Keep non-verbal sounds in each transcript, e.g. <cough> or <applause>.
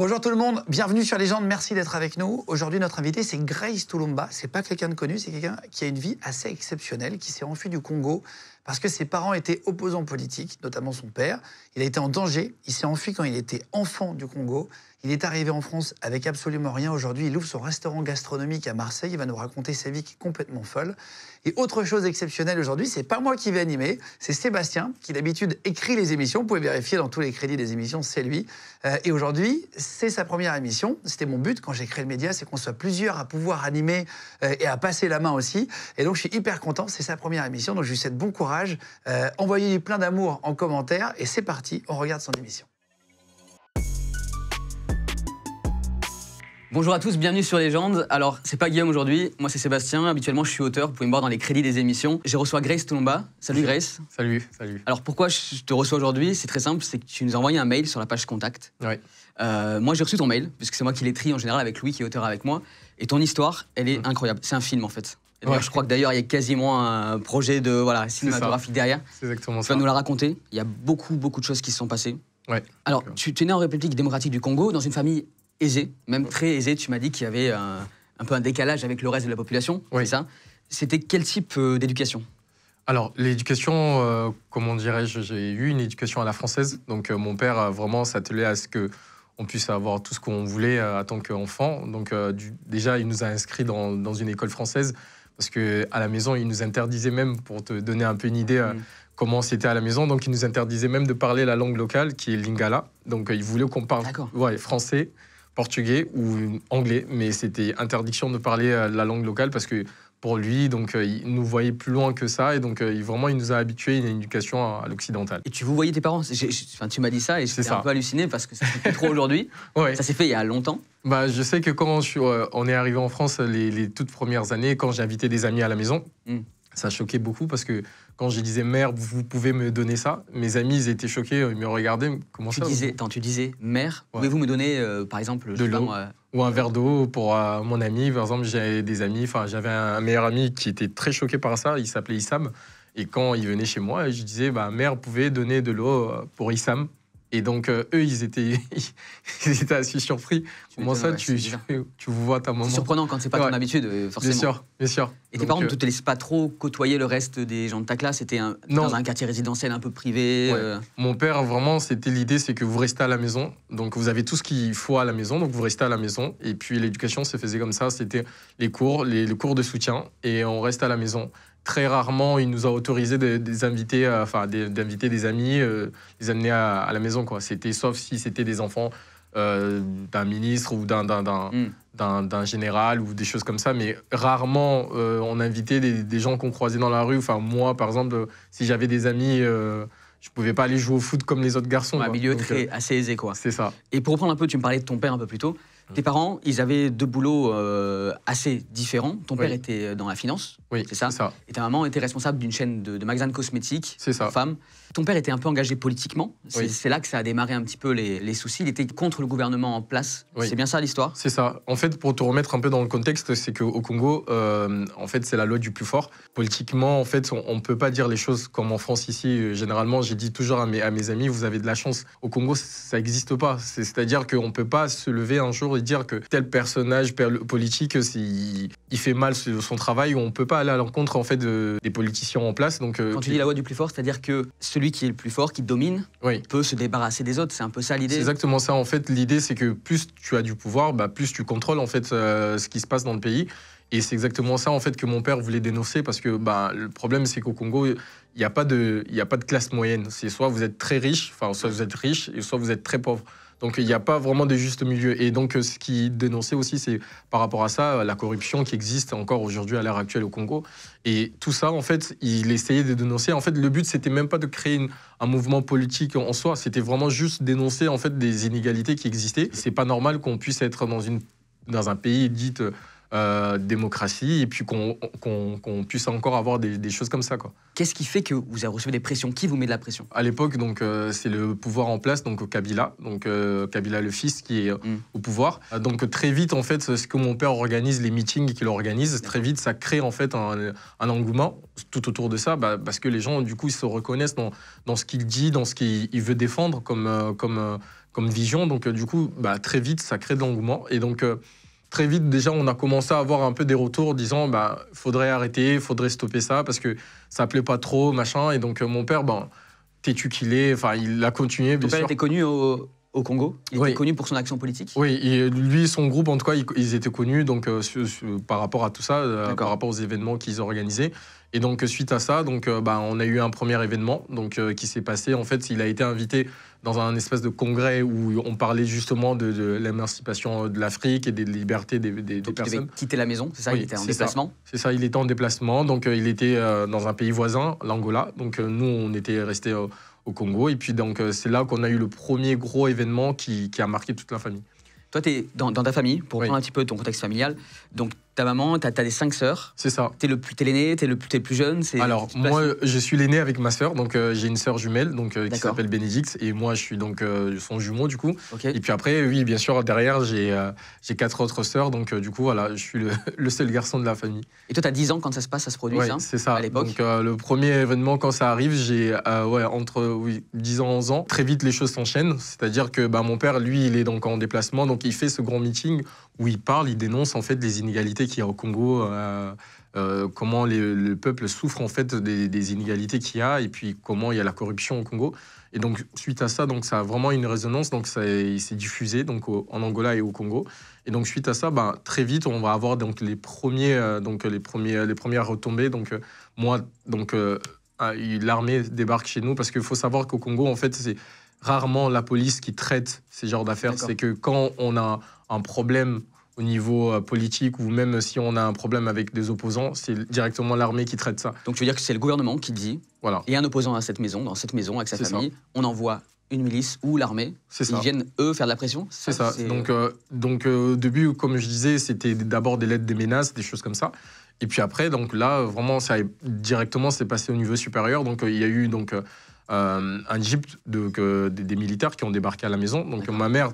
Bonjour tout le monde, bienvenue sur les Légende, merci d'être avec nous. Aujourd'hui, notre invité, c'est Grace Toulomba. C'est pas quelqu'un de connu, c'est quelqu'un qui a une vie assez exceptionnelle, qui s'est enfui du Congo parce que ses parents étaient opposants politiques, notamment son père. Il a été en danger, il s'est enfui quand il était enfant du Congo. Il est arrivé en France avec absolument rien. Aujourd'hui, il ouvre son restaurant gastronomique à Marseille. Il va nous raconter sa vie qui est complètement folle. Et autre chose exceptionnelle aujourd'hui, c'est pas moi qui vais animer, c'est Sébastien qui d'habitude écrit les émissions. Vous pouvez vérifier dans tous les crédits des émissions, c'est lui. Euh, et aujourd'hui, c'est sa première émission. C'était mon but quand j'ai créé le média, c'est qu'on soit plusieurs à pouvoir animer euh, et à passer la main aussi. Et donc, je suis hyper content. C'est sa première émission. Donc, je lui souhaite bon courage euh, envoyez-lui plein d'amour en commentaire et c'est parti, on regarde son émission. Bonjour à tous, bienvenue sur Légende. Alors, c'est pas Guillaume aujourd'hui, moi c'est Sébastien. Habituellement, je suis auteur, vous pouvez me voir dans les crédits des émissions. J'ai reçu Grace Toulomba. Salut Grace. Salut, salut. Alors, pourquoi je te reçois aujourd'hui C'est très simple, c'est que tu nous as envoyé un mail sur la page contact. Oui. Euh, moi, j'ai reçu ton mail, puisque c'est moi qui les trie en général avec Louis, qui est auteur avec moi. Et ton histoire, elle est mmh. incroyable. C'est un film en fait. Je crois que d'ailleurs, il y a quasiment un projet de voilà, cinématographique derrière. ça. Tu vas nous la raconter. Il y a beaucoup, beaucoup de choses qui se sont passées. Ouais. Alors, tu es né en République démocratique du Congo, dans une famille aisée, même très aisée. Tu m'as dit qu'il y avait un, peu un décalage avec le reste de la population. ça. C'était quel type euh, d'éducation alors, l'éducation, euh, comment dirais-je, j'ai eu une éducation à la française. Donc, euh, mon père vraiment s'attelait à ce qu'on puisse avoir tout ce qu'on voulait en tant qu'enfant. Donc, déjà, il nous a inscrits dans, dans une école française. Parce qu'à la maison, ils nous interdisaient même, pour te donner un peu une idée, euh, mm. comment c'était à la maison. Donc, ils nous interdisaient même de parler la langue locale, qui est lingala. Donc, euh, ils voulaient qu'on parle français, portugais ou anglais. Mais c'était interdiction de parler euh, la langue locale parce que pour lui. Donc, euh, il nous voyait plus loin que ça. Et donc, euh, vraiment, il nous a habitués à une éducation à, l'occidental. Et tu vous voyais tes parents Tu m'as dit ça et j'étais un peu halluciné parce que ça fait trop <laughs> aujourd'hui. Ça s'est fait il y a longtemps. Bah, je sais que quand euh, on est arrivé en France les, toutes premières années, quand j'invitais des amis à la maison, hmm. ça choquait beaucoup parce que quand je disais mère, vous pouvez me donner ça, mes amis ils étaient choqués, ils me regardaient. Comment tu disais, Tu disais mère, pouvez-vous me donner par exemple le de l'eau ou un verre d'eau pour euh, mon ami. Par exemple, j'avais des amis, enfin, j'avais un, meilleur ami qui était très choqué par ça. Il s'appelait Issam. Et quand il venait chez moi, je disais, bah, mère pouvait donner de l'eau euh, pour Issam. Et donc, euh, eux, ils étaient, <laughs> ils étaient assez surpris. Comment ça, tu, vois ta maman C'est surprenant quand c'est pas ton habitude, euh, forcément. Bien sûr, bien sûr. Et tes parents ne euh, te laisses pas trop côtoyer le reste des gens de ta classe C'était dans un quartier résidentiel un peu privé Mon père, vraiment, c'était l'idée, c'est que vous restez à la maison. Donc, vous avez tout ce qu'il faut à la maison, donc vous restez à la maison. Et puis, l'éducation se faisait comme ça. C'était les cours, les, les cours de soutien, et on reste à la maison très rarement, il nous a autorisé des, invités, euh, d'inviter des, amis, euh, les amener à, la maison. Quoi. C'était sauf si c'était des enfants euh, d'un ministre ou hmm. d'un, général ou des choses comme ça. Mais rarement, on invitait des, gens qu'on croisait dans la rue. Enfin, moi, par exemple, si j'avais des amis je pouvais pas aller jouer au foot comme les autres garçons. Un milieu assez aisé, quoi. C'est ça. Et pour reprendre un peu, tu me parlais de ton père un peu plus tôt. Mmh. Tes parents, ils avaient deux boulots euh, assez différents. Ton père était euh, dans la finance, oui, c'est ça, Et ta maman était responsable d'une chaîne de, de magasins de cosmétiques femme. Ton père était un peu engagé politiquement. C'est là que ça a démarré un petit peu les, les soucis. Il était contre le gouvernement en place. C'est bien ça l'histoire C'est ça. En fait, pour te remettre un peu dans le contexte, c'est qu'au Congo, euh, en fait, c'est la loi du plus fort. Politiquement, en fait, on ne peut pas dire les choses comme en France ici. Généralement, j'ai dit toujours à mes, à mes amis, vous avez de la chance. Au Congo, ça n'existe pas. C'est-à-dire qu'on ne peut pas se lever un jour à dire que tel personnage politique, il, fait mal son travail, on ne peut pas aller à l'encontre en fait des politiciens en place. Donc, euh, Quand tu dis la loi du plus fort, c'est-à-dire que celui qui est le plus fort, qui domine, peut se débarrasser des autres. C'est un peu ça l'idée. C'est exactement ça. En fait, l'idée, c'est que plus tu as du pouvoir, bah, plus tu contrôles en fait euh, ce qui se passe dans le pays. Et c'est exactement ça en fait que mon père voulait dénoncer parce que bah, le problème c'est qu'au Congo il n'y a pas de il a pas de classe moyenne. C'est soit vous êtes très riche, enfin soit vous êtes riche et soit vous êtes très pauvre. Donc il n'y a pas vraiment de juste milieu. Et donc ce qui dénonçait aussi, c'est par rapport à ça, la corruption qui existe encore aujourd'hui à l'heure actuelle au Congo. Et tout ça, en fait, il essayait de dénoncer. En fait, le but, c'était même pas de créer un mouvement politique en soi, c'était vraiment juste dénoncer en fait des inégalités qui existaient. C'est pas normal qu'on puisse être dans, une, dans un pays dit euh, démocratie, et puis qu'on puisse encore avoir des, choses comme ça. Qu'est-ce qui fait que vous avez reçu des pressions Qui vous met de la pression À l'époque, donc euh, c'est le pouvoir en place, donc Kabila, donc euh, Kabila le fils qui est mm. au pouvoir. Donc très vite, en fait, ce que mon père organise, les meetings qu'il organise, très vite, ça crée en fait un, engouement tout autour de ça, bah, parce que les gens, du coup, ils se reconnaissent dans, dans ce qu'il dit, dans ce qu'il veut défendre comme, comme, comme vision. Donc du coup, bah, très vite, ça crée de l'engouement. Et donc très vite, déjà, on a commencé à avoir un peu des retours disant bah, faudrait arrêter, faudrait stopper ça parce que ça plaît pas trop, machin. Et donc, euh, mon père, ben, têtu qu'il est, il a continué. Ton père était connu au, Congo. Il était connu pour son action politique. Oui, lui et son groupe, en tout cas, ils étaient connus donc, euh, par rapport à tout ça, euh, par rapport aux événements qu'ils organisaient. Et donc, suite à ça, donc, ben, on a eu un premier événement donc, qui s'est passé. En fait, il a été invité dans un espèce de congrès où on parlait justement de, l'émancipation euh, de l'Afrique et des libertés des, des, donc des personnes. Il quitté la maison, c'est ça Il était en déplacement C'est ça, il était en déplacement. Donc euh, il était euh, dans un pays voisin, l'Angola. Donc nous, on était restés au Congo. Et puis donc c'est là qu'on a eu le premier gros événement qui, a marqué toute la famille. Toi, tu es dans, ta famille, pour reprendre un petit peu ton contexte familial. Donc ta maman, t'as as des cinq sœurs. C'est ça. T'es le plus, t'es l'aîné, t'es le plus, plus jeune. Alors moi, je suis l'aîné avec ma sœur, donc euh, j'ai une sœur jumelle, donc euh, qui s'appelle Bénédicte, et moi je suis donc euh, son jumeau du coup. Et puis après, oui, bien sûr, derrière j'ai j'ai quatre autres sœurs, donc du coup voilà, je suis <laughs> le, seul garçon de la famille. Et toi, t'as 10 ans quand ça se passe, ça se produit ouais, C'est ça. À l'époque. Donc le premier événement quand ça arrive, j'ai ouais entre oui, 10 ans, 11 ans. Très vite les choses s'enchaînent, c'est-à-dire que bah, mon père, lui, il est donc en déplacement, donc il fait ce grand meeting où il parle, il dénonce en fait les inégalités qu'il y a au Congo. Euh, euh, comment le peuple souffre en fait des, inégalités qu'il y a et puis comment il y a la corruption au Congo. Et donc suite à ça, donc ça a vraiment une résonance, donc ça il s'est diffusé donc en Angola et au Congo. Et donc suite à ça, bah, très vite on va avoir donc les premiers euh, donc les premiers les premières retombées. Donc moi donc ah, l'armée débarque chez nous parce qu'il faut savoir qu'au Congo en fait c'est rarement la police qui traite ces genres d'affaires. C'est que quand on a un problème au niveau euh, politique ou même si on a un problème avec des opposants, c'est directement l'armée qui traite ça. Donc tu veux dire que c'est le gouvernement qui dit voilà. il y a un opposant à cette maison, dans cette maison avec sa famille, on envoie une milice ou l'armée, ils viennent eux faire de la pression C'est ça. Donc, euh, donc euh, au début, comme je disais, c'était d'abord des lettres des menaces, des choses comme ça. Et puis après, donc là, vraiment, ça directement, c'est passé au niveau supérieur. Donc il y a eu donc un jeep des militaires qui ont débarqué à la maison. Donc ma mère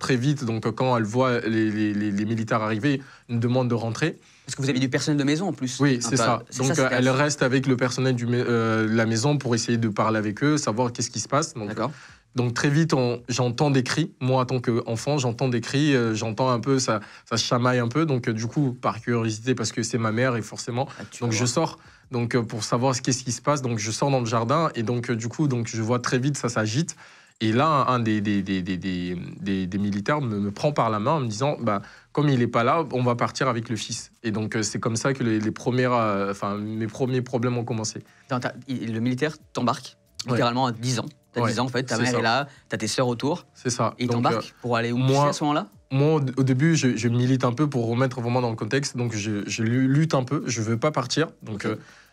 très vite. Donc, quand elle voit les, militaires arriver, une demande de rentrer. Parce que vous avez du personnel de maison en plus. Oui, c'est ça. Donc elle reste avec le personnel de euh, la maison pour essayer de parler avec eux, savoir qu'est-ce qui se passe. D'accord. Donc très vite, j'entends des cris. Moi, en tant qu'enfant, j'entends des cris, euh, j'entends un peu, ça, ça chamaille un peu. Donc euh, du coup, par curiosité, parce que c'est ma mère et forcément, ah, donc je sors. Donc pour savoir qu'est-ce qui se passe, donc je sors dans le jardin et donc du coup, donc je vois très vite ça s'agite. Et là, un, des, des, des, des, militaires me, prend par la main en me disant bah, Comme il n'est pas là, on va partir avec le fils. Et donc, euh, c'est comme ça que les, premières, euh, enfin, mes premiers problèmes ont commencé. le militaire t'embarque, littéralement à 10 ans. T'as 10 ans, en fait, ta mère est là, t'as tes sœurs autour. C'est ça. Et t'embarques euh, pour aller où moi, à ce moment-là Moi, au début, je, milite un peu pour remettre vraiment dans le contexte. Donc, je, lutte un peu. Je veux pas partir. Donc,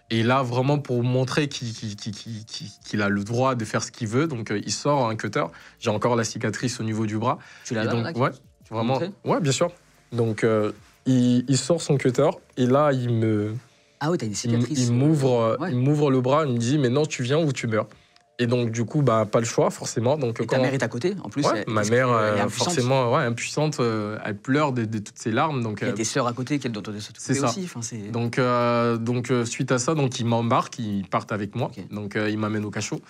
et là, vraiment, pour montrer qu'il a le droit de faire ce qu'il veut, donc euh, il sort un cutter. J'ai encore la cicatrice au niveau du bras. Tu l'as donc, là, ouais, vraiment. Ouais, bien sûr. Donc, euh, il, sort son cutter et là, il me. Ah oui, t'as une cicatrice. Euh, il, il m'ouvre le bras, il me dit Mais non, tu viens ou tu meurs. Et donc, du coup, bah, pas le choix, forcément. Donc, ta mère est à côté, en plus. ma mère, euh, forcément, impuissante, euh, elle pleure de, toutes ses larmes. Donc, il y a des sœurs à côté qu'elle doit s'occuper aussi. Enfin, donc, euh, donc suite à ça, donc, ils m'embarquent, ils partent avec moi. Donc, ils m'amènent au cachot.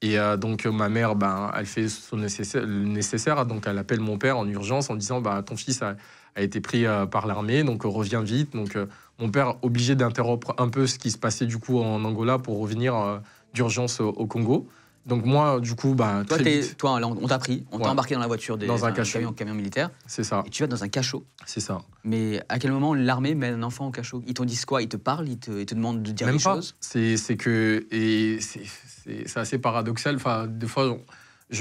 Et donc, ma mère, ben, elle fait son nécessaire, le nécessaire. Donc, elle appelle mon père en urgence en disant bah, Ton fils a, a été pris par l'armée, donc reviens vite. Donc, mon père, obligé d'interrompre un peu ce qui se passait du coup en Angola pour revenir d'urgence au, Congo. Donc moi, du coup, bah, toi, très vite. toi, on t'a pris, on t'a embarqué dans la voiture des, dans un, cachot camion, militaire. C'est ça. Et tu vas dans un cachot. C'est ça. Mais à quel moment l'armée met un enfant au cachot Ils t'ont dit quoi Ils te parlent ils te, demande demandent de dire Même des choses C'est que c'est assez paradoxal. Enfin, des fois,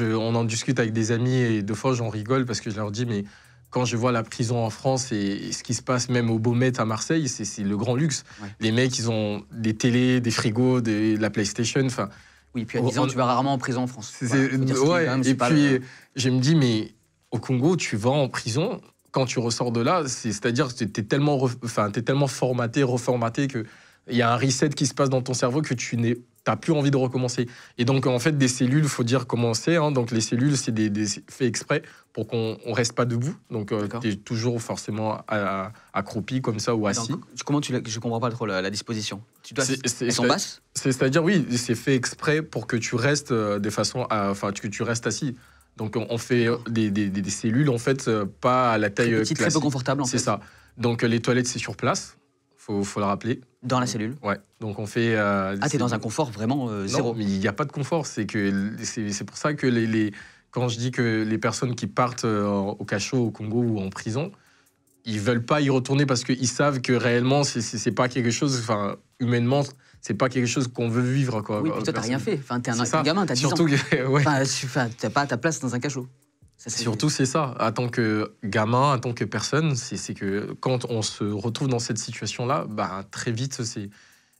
on, en discute avec des amis et des fois, j'en rigole parce que je leur dis mais quand je vois la prison en France et, ce qui se passe même au Beaumet à Marseille, c'est le grand luxe. Les mecs, ils ont des télés, des frigos, de la PlayStation. Enfin, oui, puis à 10 ans, tu vas rarement en prison en France. et puis, euh, je me dis, mais au Congo, tu vas en prison, quand tu ressors de là, c'est-à-dire que tu es, tellement, enfin, es tellement formaté, reformaté, qu'il y a un reset qui se passe dans ton cerveau que tu n'es n'as plus envie de recommencer. Et donc, en fait, des cellules, faut dire comment hein. Donc, les cellules, c'est des, des fait exprès pour qu'on ne reste pas debout. Donc, euh, tu es toujours forcément accroupi comme ça ou assis. Donc, comment tu Je comprends pas trop la, disposition. Tu elles sont basses C'est-à-dire, oui, c'est fait exprès pour que tu restes euh, de façon. Enfin, que tu restes assis. Donc, on, fait euh, des, cellules, en fait, pas à la taille. Petite, très peu confortable, en fait. C'est ça. Donc, les toilettes, c'est sur place faut, le rappeler. Dans la cellule Ouais. Donc on fait. Euh, ah, t'es dans un confort vraiment euh, zéro. Non, mais il n'y a pas de confort. C'est que c'est pour ça que les, les, quand je dis que les personnes qui partent euh, au cachot au Congo ou en prison, ils veulent pas y retourner parce qu'ils savent que réellement c'est pas quelque chose. Enfin, humainement, c'est pas quelque chose qu'on veut vivre quoi. Oui, puis toi t'as rien fait. Enfin, t'es un, un gamin, t'as 10 Surtout Que, <laughs> t'as pas ta place dans un cachot. Surtout, c'est ça. En tant que gamin, en tant que personne, c'est que quand on se retrouve dans cette situation-là, bah, très vite, c'est.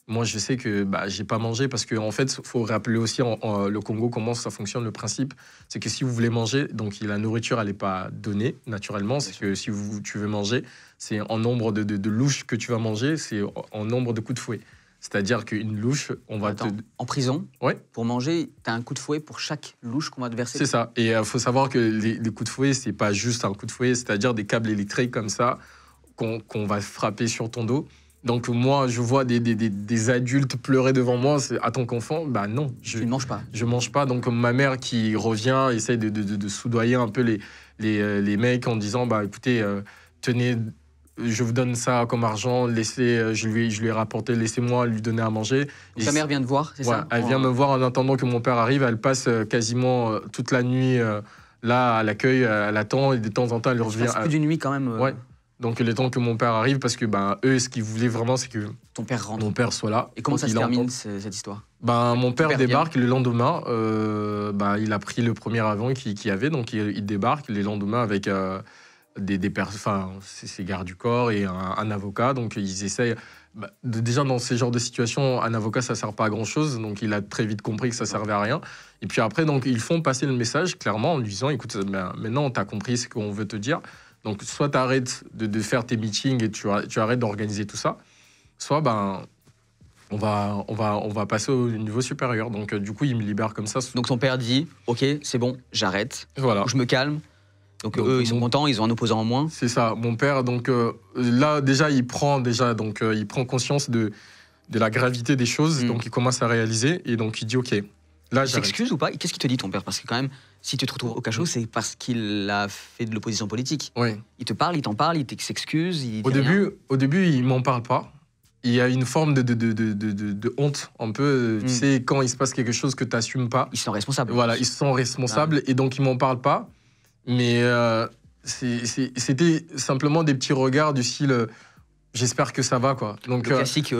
Moi, je sais que bah, je n'ai pas mangé parce qu'en en fait, faut rappeler aussi en, le Congo comment ça fonctionne. Le principe, c'est que si vous voulez manger, donc la nourriture, elle n'est pas donnée naturellement. C'est que si vous, tu veux manger, c'est en nombre de, de louches que tu vas manger, c'est en nombre de coups de fouet. C'est-à-dire qu'une louche, on va te... En prison, pour manger, tu as un coup de fouet pour chaque louche qu'on va te verser. C'est ça. Et il euh, faut savoir que les, coups de fouet, c'est pas juste un coup de fouet, c'est-à-dire des câbles électriques comme ça qu'on va frapper sur ton dos. Donc moi, je vois des, adultes pleurer devant moi, à ton enfant, bah non. Je, tu ne manges pas. Je mange pas. Donc ma mère qui revient, essaie de, soudoyer un peu les, les, euh, mecs en disant, bah écoutez, euh, tenez je vous donne ça comme argent, laissez, euh, je lui, je lui ai rapporté, laissez-moi lui donner à manger. Sa mère vient de voir, c'est ça Elle vient me voir en attendant que mon père arrive. Elle passe euh, quasiment euh, toute la nuit là à l'accueil, elle attend et de temps en temps elle revient. C'est plus d'une nuit quand même. Ouais. Donc les temps que mon père arrive, parce que ben eux, ce qu'ils voulaient vraiment, c'est que ton père rentre. mon père soit là. Et comment ça se termine cette histoire Ben mon père, débarque le lendemain. ben, il a pris le premier avion qu'il y avait, donc il, débarque le lendemain avec des, des enfin, c'est garde du corps et un, avocat. Donc ils essayent. Bah, déjà dans ces genres de situations, un avocat ça sert pas à grand chose, donc il a très vite compris que ça servait à rien. Et puis après, donc ils font passer le message clairement en lui disant, écoute, maintenant maintenant t'as compris ce qu'on veut te dire. Donc soit t'arrêtes de, de faire tes meetings et tu, tu arrêtes d'organiser tout ça, soit ben on va, on, va, on va passer au niveau supérieur. Donc, euh, du coup, il me libère comme ça. Donc, son père dit Ok, c'est bon, j'arrête. Voilà. Je me calme. Donc, eux, ils sont contents, ils ont un opposant en moins. C'est ça. Mon père, donc euh, là déjà, il prend déjà, donc euh, il prend conscience de, de la gravité des choses, hmm. donc il commence à réaliser et donc il dit ok. Là, il s'excuse ou pas Qu'est-ce qu'il te dit ton père Parce que quand même, si tu te retrouves au cachot, hmm. c'est parce qu'il a fait de l'opposition politique. Oui. Il te parle, il t'en parle, il s'excuse. Au début, il au début, il m'en parle pas. Il y a une forme de, de, de, de honte, un peu. C'est euh, Tu hmm. sais, quand il se passe quelque chose que tu n'assumes pas. Ils sont responsables. Voilà, ils sont responsables ah. et donc ils m'en parlent pas. Mais euh, c'était simplement des petits regards du style. Euh, j'espère que ça va, quoi. Donc, le euh, classique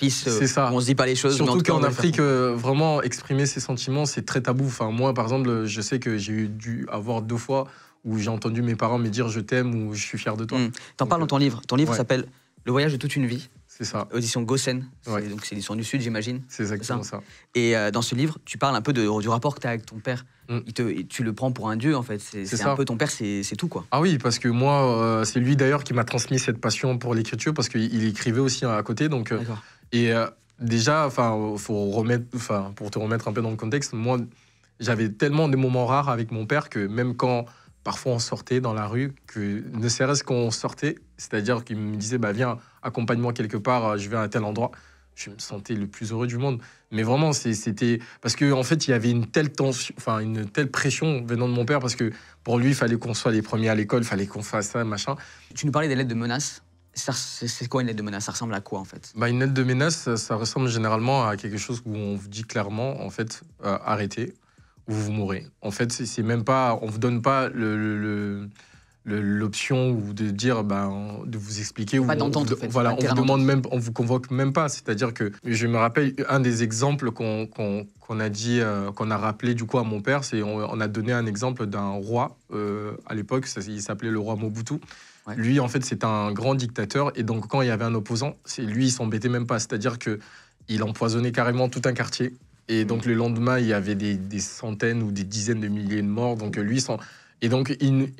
fils on se dit pas les choses. Surtout qu'en Afrique, vraiment, exprimer ses sentiments, c'est très tabou. Enfin, moi, par exemple, je sais que j'ai dû avoir deux fois où j'ai entendu mes parents me dire « je t'aime » ou « je suis fier de toi hmm. T'en parles dans ton livre. Ton livre s'appelle Le voyage de toute une vie ». C'est ça. Audition Gossen. Donc c'est l'édition du Sud, j'imagine. C'est exactement ça. Et euh, dans ce livre, tu parles un peu de, du rapport que tu as avec ton père. Mm. Il te, tu le prends pour un dieu, en fait. C'est un peu ton père, c'est tout, quoi. Ah oui, parce que moi, euh, c'est lui d'ailleurs qui m'a transmis cette passion pour l'écriture, parce qu'il écrivait aussi hein, à côté. Donc, euh, et déjà, enfin, faut remettre, enfin, pour te remettre un peu dans le contexte, moi, j'avais tellement de moments rares avec mon père que même quand Parfois, on sortait dans la rue, que ne serait-ce qu'on sortait, c'est-à-dire qu'il me disait, « bah, Viens, accompagne-moi quelque part, euh, je vais à tel endroit. Je me sentais le plus heureux du monde. Mais vraiment, c'était. Parce qu'en en fait, il y avait une telle tension, enfin, une telle pression venant de mon père, parce que pour lui, il fallait qu'on soit les premiers à l'école, il fallait qu'on fasse ça, machin. Tu nous parlais des lettres de menace c'est quoi une lettre de menace Ça ressemble à quoi en fait bah, Une lettre de menace, ça, ressemble généralement à quelque chose où on vous dit clairement, en fait, euh, arrêtez, vous vous mourrez. En fait, c'est même pas, on vous donne pas l'option de dire ben, de vous expliquer on, ne voilà on vous demande même on vous convoque même pas c'est à dire que je me rappelle un des exemples qu'on a dit euh, qu'on a rappelé du coup à mon père c'est on, a donné un exemple d'un roi euh, à l'époque il s'appelait le roi Mobutu lui en fait c'est un grand dictateur et donc quand il y avait un opposant c'est lui il s'embêtait même pas c'est à dire que il empoisonnait carrément tout un quartier et mm. donc le lendemain, il y avait des, centaines ou des dizaines de milliers de morts. Donc lui, et donc il,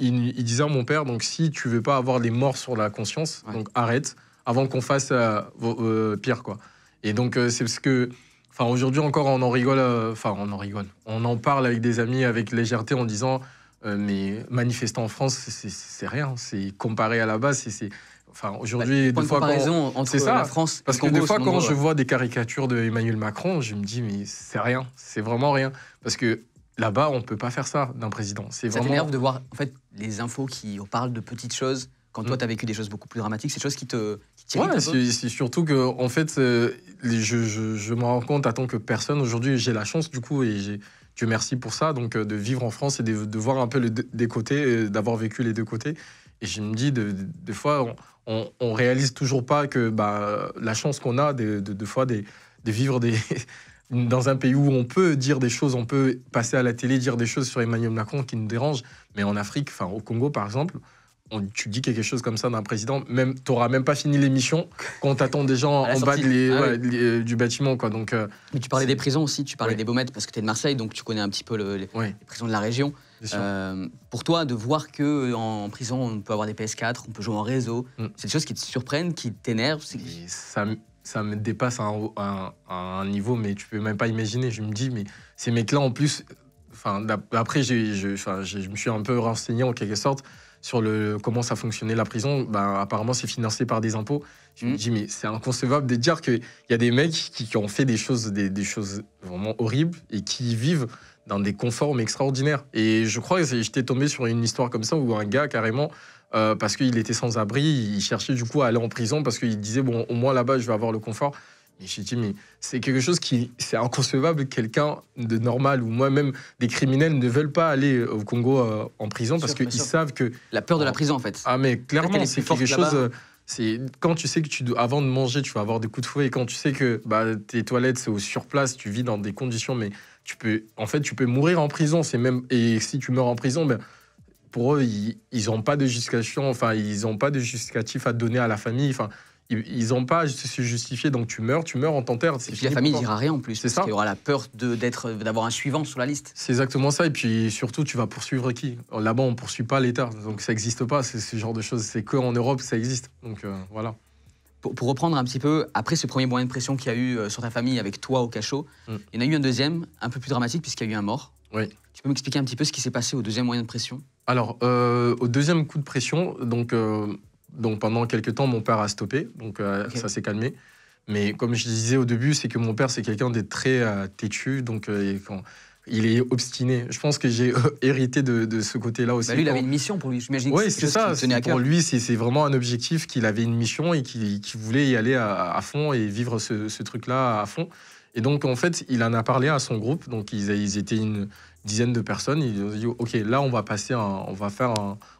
disait à mon père, donc si tu veux pas avoir des morts sur la conscience, donc arrête avant qu'on fasse euh, euh, pire quoi. Et donc euh, c'est parce que, enfin aujourd'hui encore, on en rigole, enfin on en rigole, on en parle avec des amis avec légèreté en disant mais manifester en France, c'est rien, c'est comparé à la base, c'est Enfin, bah, aujourd'hui, bah, des fois, quand... entre ça, la France, parce que des fois, quand je vois des caricatures de Emmanuel Macron, je me dis mais c'est rien, c'est vraiment rien, parce que là-bas, on ne peut pas faire ça d'un président. C'est vraiment. Ça t'énerve de voir en fait les infos qui parlent de petites choses quand toi, mm. tu as vécu des choses beaucoup plus dramatiques, c'est des choses qui te qui Ouais, c'est surtout que, en fait, euh, je, je, me rends compte, à tant que personne, aujourd'hui, j'ai la chance, du coup, et j'ai, Dieu merci pour ça, donc euh, de vivre en France et de, voir un peu les deux, des côtés, euh, d'avoir vécu les deux côtés. Et je me dis, des fois, on, on, réalise toujours pas que bah, la chance qu'on a, de, fois, de, vivre des, <laughs> dans un pays où on peut dire des choses, on peut passer à la télé, dire des choses sur Emmanuel Macron qui nous dérangent. Mais en Afrique, enfin au Congo par exemple, tu dis quelque chose comme ça d'un président, même t'auras même pas fini l'émission quand attends des gens en bas ah euh, du bâtiment quoi. Donc. Euh, Mais tu parlais des prisons aussi, tu parlais des Baumettes parce que tu es de Marseille, donc tu connais un petit peu les prisons de la région. Euh, pour toi, de voir que euh, en prison, on peut avoir des PS4, on peut jouer en réseau, mm. c'est des choses qui te surprennent, qui t'énervent. Ça, ça me dépasse à un, niveau, mais tu peux même pas imaginer. Je me dis, mais ces mecs-là, en plus, enfin, après, je, je me suis un peu renseigné en quelque sorte sur le comment ça fonctionnait la prison, ben, apparemment c'est financé par des impôts. Je me mm. dis mais c'est inconcevable de dire qu'il y a des mecs qui, ont fait des choses, des, des, choses vraiment horribles et qui vivent dans des conforts extraordinaires. Et je crois que j'étais tombé sur une histoire comme ça où un gars carrément euh, parce qu'il était sans abri, il cherchait du coup à aller en prison parce qu'il disait bon au moins là-bas je vais avoir le confort. Mais j'ai dit mais c'est quelque chose qui c'est inconcevable que quelqu'un de normal ou moi-même des criminels ne veulent pas aller au Congo euh, en prison parce parce qu'ils savent que la peur de la oh. prison en fait. Ah mais clairement c'est quelque chose. Euh, c'est quand tu sais que tu avant de manger, tu vas avoir des coups de fouet, et quand tu sais que bah, tes toilettes, c'est au surplace, tu vis dans des conditions mais tu peux, en fait, tu peux mourir en prison. C'est même, et si tu meurs en prison, ben, pour eux, ils n'ont pas de justification, enfin, ils ont pas de justificatif à donner à la famille. Enfin, ils n'ont pas à se justifier, donc tu meurs, tu meurs, en t'enterre. Et puis la famille dira rien en plus, c'est ça. Il y aura la peur d'être, d'avoir un suivant sur la liste. C'est exactement ça, et puis surtout, tu vas poursuivre qui Là-bas, on poursuit pas l'État, donc ça n'existe pas, c'est ce genre de choses. C'est que en Europe, ça existe. Donc euh, voilà pour, reprendre un petit peu, après ce premier moyen de pression qu'il y a eu euh, sur ta famille avec toi au cachot, mm. il y en a eu un deuxième, un peu plus dramatique, puisqu'il y a eu un mort. Oui. Tu peux m'expliquer un petit peu ce qui s'est passé au deuxième moyen de pression Alors, euh, au deuxième coup de pression, donc, euh, donc pendant quelques temps, mon père a stoppé, donc ça s'est calmé. Mais comme je disais au début, c'est que mon père, c'est quelqu'un d'être très têtu, donc quand il est obstiné. Je pense que j'ai euh, <laughs> hérité de, ce côté-là aussi. Bah, lui, il avait une mission pour lui, j'imagine. Oui, c'est ça. pour lui, c'est vraiment un objectif qu'il avait une mission et qu'il voulait y aller à, fond et vivre ce, truc-là à fond. Et donc, en fait, il en a parlé à son groupe. Donc, ils, étaient une dizaine de personnes. Ils ont dit OK, là, on va passer, on va faire,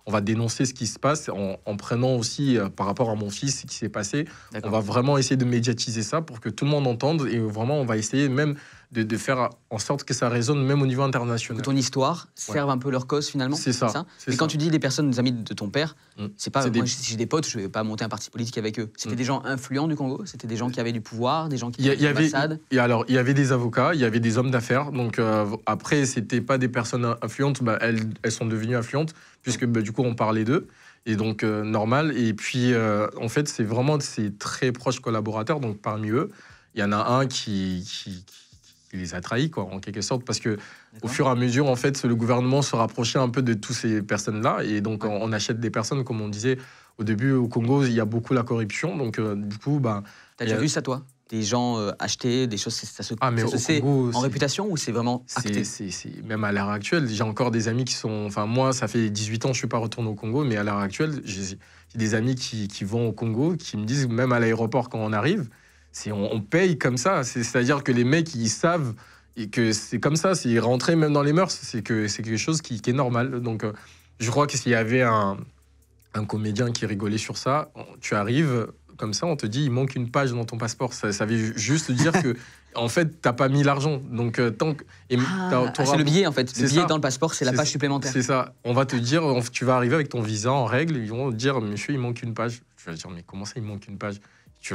on va dénoncer ce qui se passe en, prenant aussi euh, par rapport à mon fils ce qui s'est passé. On va vraiment essayer de médiatiser ça pour que tout le monde entende et vraiment, on va essayer même de, faire en sorte que ça résonne même au niveau international. Que ton histoire serve un peu leur cause finalement. C'est ça. Et quand tu dis des personnes, des amis de ton père, mm. c'est pas. Moi, si j'ai des potes, je vais pas monter un parti politique avec eux. C'était mm. des gens influents du Congo, c'était des gens qui avaient du pouvoir, des gens qui. avaient y, y, Et alors, il y avait des avocats, il y avait des hommes d'affaires. Donc euh, après, c'était pas des personnes influentes. Bah, elles, sont devenues influentes puisque bah, du coup, on parlait d'eux et donc euh, normal. Et puis, euh, en fait, c'est vraiment ces très proches collaborateurs. Donc, parmi eux, il y en a un qui, qui il les a trahis, quoi, en quelque sorte, parce que au fur et à mesure, en fait, le gouvernement se rapprochait un peu de toutes ces personnes-là, et donc on, achète des personnes, comme on disait au début, au Congo, il y a beaucoup la corruption, donc euh, du coup, bah. T'as déjà vu ça, toi des gens euh, acheter des choses, ça se, ah, en réputation ou c'est vraiment c'est Même à l'heure actuelle, j'ai encore des amis qui sont... Enfin, moi, ça fait 18 ans que je suis pas retourné au Congo, mais à l'heure actuelle, j'ai des amis qui, vont au Congo, qui me disent, même à l'aéroport quand on arrive, on, on, paye comme ça. C'est-à-dire que les mecs, ils savent et que c'est comme ça, c'est rentré même dans les mœurs. C'est que c'est quelque chose qui, est normal. Donc, euh, je crois que s'il y avait un, un, comédien qui rigolait sur ça, tu arrives comme ça, on te dit il manque une page dans ton passeport. Ça, veut juste dire que <laughs> en fait, t'as pas mis l'argent. Donc euh, tant que ah, ah c'est le billet en fait. Le billet dans le passeport, c'est la page supplémentaire. C'est ça. On va te dire, tu vas arriver avec ton visa en règle, ils vont te dire monsieur, il manque une page. Tu vas dire mais comment ça, il manque une page tu,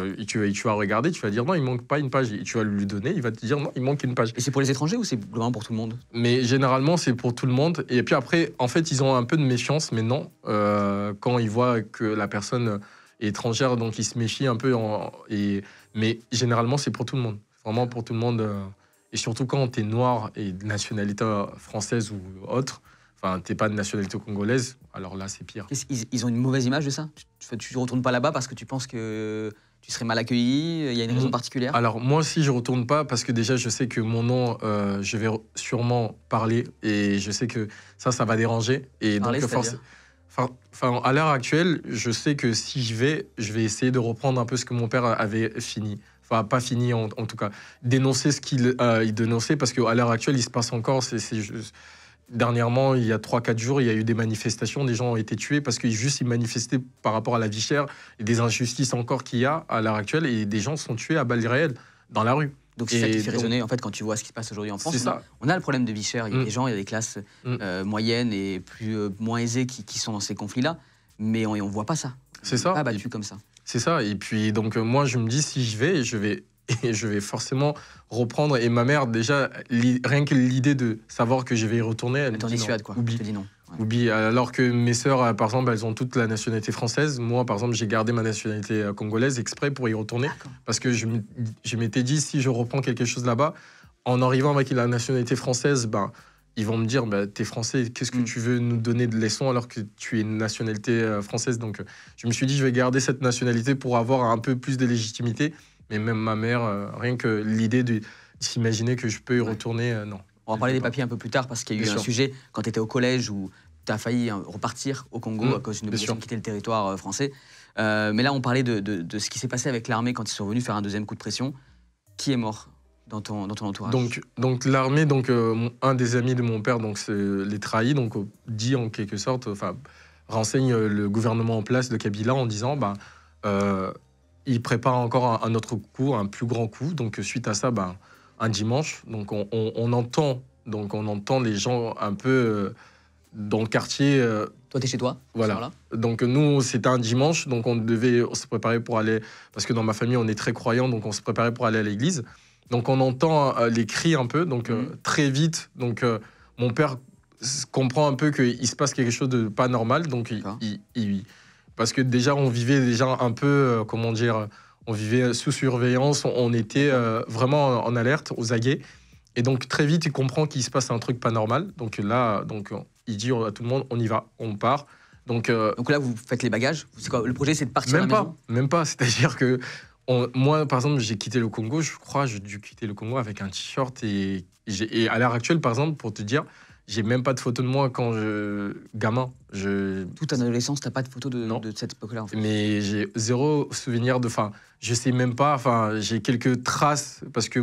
vas regarder, tu vas dire non, il manque pas une page. Et tu vas lui donner, il va te dire non, il manque une page. Et c'est pour les étrangers ou c'est globalement pour tout le monde Mais généralement, c'est pour tout le monde. Et puis après, en fait, ils ont un peu de méfiance, mais non. Euh, quand ils voient que la personne est étrangère, donc ils se méfient un peu. et, mais généralement, c'est pour tout le monde. Vraiment pour tout le monde. Euh, et surtout quand tu es noir et de nationalité française ou autre, enfin, t'es pas de nationalité congolaise, alors là, c'est pire. Ils, ont une mauvaise image de ça Tu, tu, retournes pas là-bas parce que tu penses que tu serais mal accueilli euh, Il y a une raison mm. particulière Alors moi aussi, je retourne pas parce que déjà, je sais que mon nom, euh, je vais sûrement parler et je sais que ça, ça va déranger. Et donc, euh, forcément. Enfin, à l'heure actuelle, je sais que si je vais, je vais essayer de reprendre un peu ce que mon père avait fini. Enfin, pas fini en, tout cas. Dénoncer ce qu'il il dénonçait parce qu'à l'heure actuelle, il se passe encore. C'est Dernièrement, il y a 3-4 jours, il y a eu des manifestations, des gens ont été tués parce qu'ils juste ils manifestaient par rapport à la vie chère et des injustices encore qu'il y a à l'heure actuelle et des gens sont tués à balles dans la rue. Donc c'est ça qui fait en fait quand tu vois ce qui se passe aujourd'hui en France. On a, le problème de vie chère. Il y a mm. des gens, il y a des classes mm. euh, moyennes et plus euh, moins aisées qui, sont dans ces conflits-là, mais on ne voit pas ça. C'est ça. Pas battu comme ça. C'est ça. Et puis donc euh, moi je me dis si je vais, je vais <laughs> et je vais forcément reprendre. Et ma mère, déjà, rien que l'idée de savoir que je vais y retourner, elle me dit non. quoi. Oublie. Oublie. Alors que mes sœurs, euh, par exemple, elles ont toute la nationalité française. Moi, par exemple, j'ai gardé ma nationalité euh, congolaise exprès pour y retourner. Parce que je m'étais dit, si je reprends quelque chose là-bas, en arrivant avec la nationalité française, ben, ils vont me dire, tu ben, t'es français, qu'est-ce que mm. tu veux nous donner de leçons alors que tu es une nationalité euh, française Donc, je me suis dit, je vais garder cette nationalité pour avoir un peu plus de légitimité mais même ma mère, euh, rien que l'idée de s'imaginer que je peux y retourner, euh, non. On va parler des papiers un peu plus tard parce qu'il y a eu ce un sujet quand tu étais au collège où tu as failli hein, repartir au Congo mm. à cause d'une obligation de quitter le territoire euh, français. mais là, on parlait de, ce qui s'est passé avec l'armée quand ils sont venus faire un deuxième coup de pression. Qui est mort dans ton, dans ton entourage Donc, donc l'armée, donc un des amis de mon père, donc les trahit, donc dit en quelque sorte, enfin renseigne le gouvernement en place de Kabila en disant, ben il prépare encore un, autre coup, un plus grand coup. Donc suite à ça, ben, un dimanche, donc on, entend, donc on entend les gens un peu euh, dans le quartier. Euh, toi, t'es chez toi. Voilà. Donc nous, c'était un dimanche, donc on devait se préparer pour aller, parce que dans ma famille, on est très croyant. donc on se préparait pour aller à l'église. Donc on entend euh, les cris un peu, donc mhm. très vite. Donc mon père comprend un peu qu'il se passe quelque chose de pas normal, donc il, il parce que déjà, on vivait déjà un peu, euh, comment dire, on vivait sous surveillance, on, était euh, vraiment en alerte, aux aguets. Et donc, très vite, il comprend qu'il se passe un truc pas normal. Donc là, donc, il dit à tout le monde, on y va, on part. Donc, euh, donc là, vous faites les bagages quoi, Le projet, c'est de partir Même pas, même pas. <laughs> C'est-à-dire que moi, par exemple, j'ai quitté le Congo, je crois, j'ai dû quitter le Congo avec un t-shirt. Et, et à l'heure actuelle, par exemple, pour te dire, j'ai même pas de photo de moi quand je. gamin. Je... Toute adolescence, t'as pas de photo de, de cette époque-là en fait. Mais j'ai zéro souvenir de. Enfin, je sais même pas. Enfin, j'ai quelques traces parce que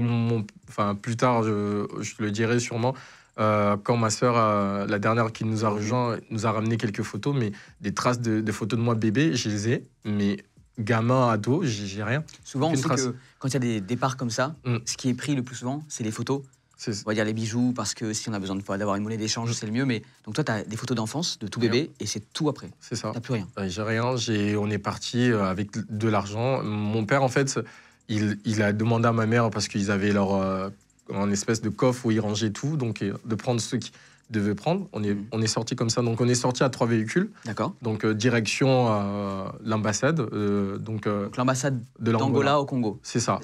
Enfin, plus tard, je, le dirai sûrement. Euh, quand ma sœur, euh, la dernière qui nous a rejoint, nous a ramené quelques photos, mais des traces de, photos de moi bébé, je les ai, mais gamin, ado, j'ai rien. Souvent, on que quand il y a des départs comme ça, mm. ce qui est pris le plus souvent, c'est les photos on va dire les bijoux, parce que si on a besoin d'avoir une monnaie d'échange, c'est le mieux. Mais donc toi, tu as des photos d'enfance, de tout bébé, et c'est tout après. C'est ça. T'as plus rien. J'ai rien. J'ai, on est parti euh, avec de l'argent. Mon père, en fait, il, il a demandé à ma mère parce qu'ils avaient leur euh, un espèce de coffre où ils rangeaient tout, donc euh, de prendre ceux qui devait prendre. On est, mm. on est sorti comme ça. Donc, on est sorti à trois véhicules. D'accord. Donc, euh, direction euh, l'ambassade. Euh, donc, l'ambassade de l'Angola au Congo. C'est ça.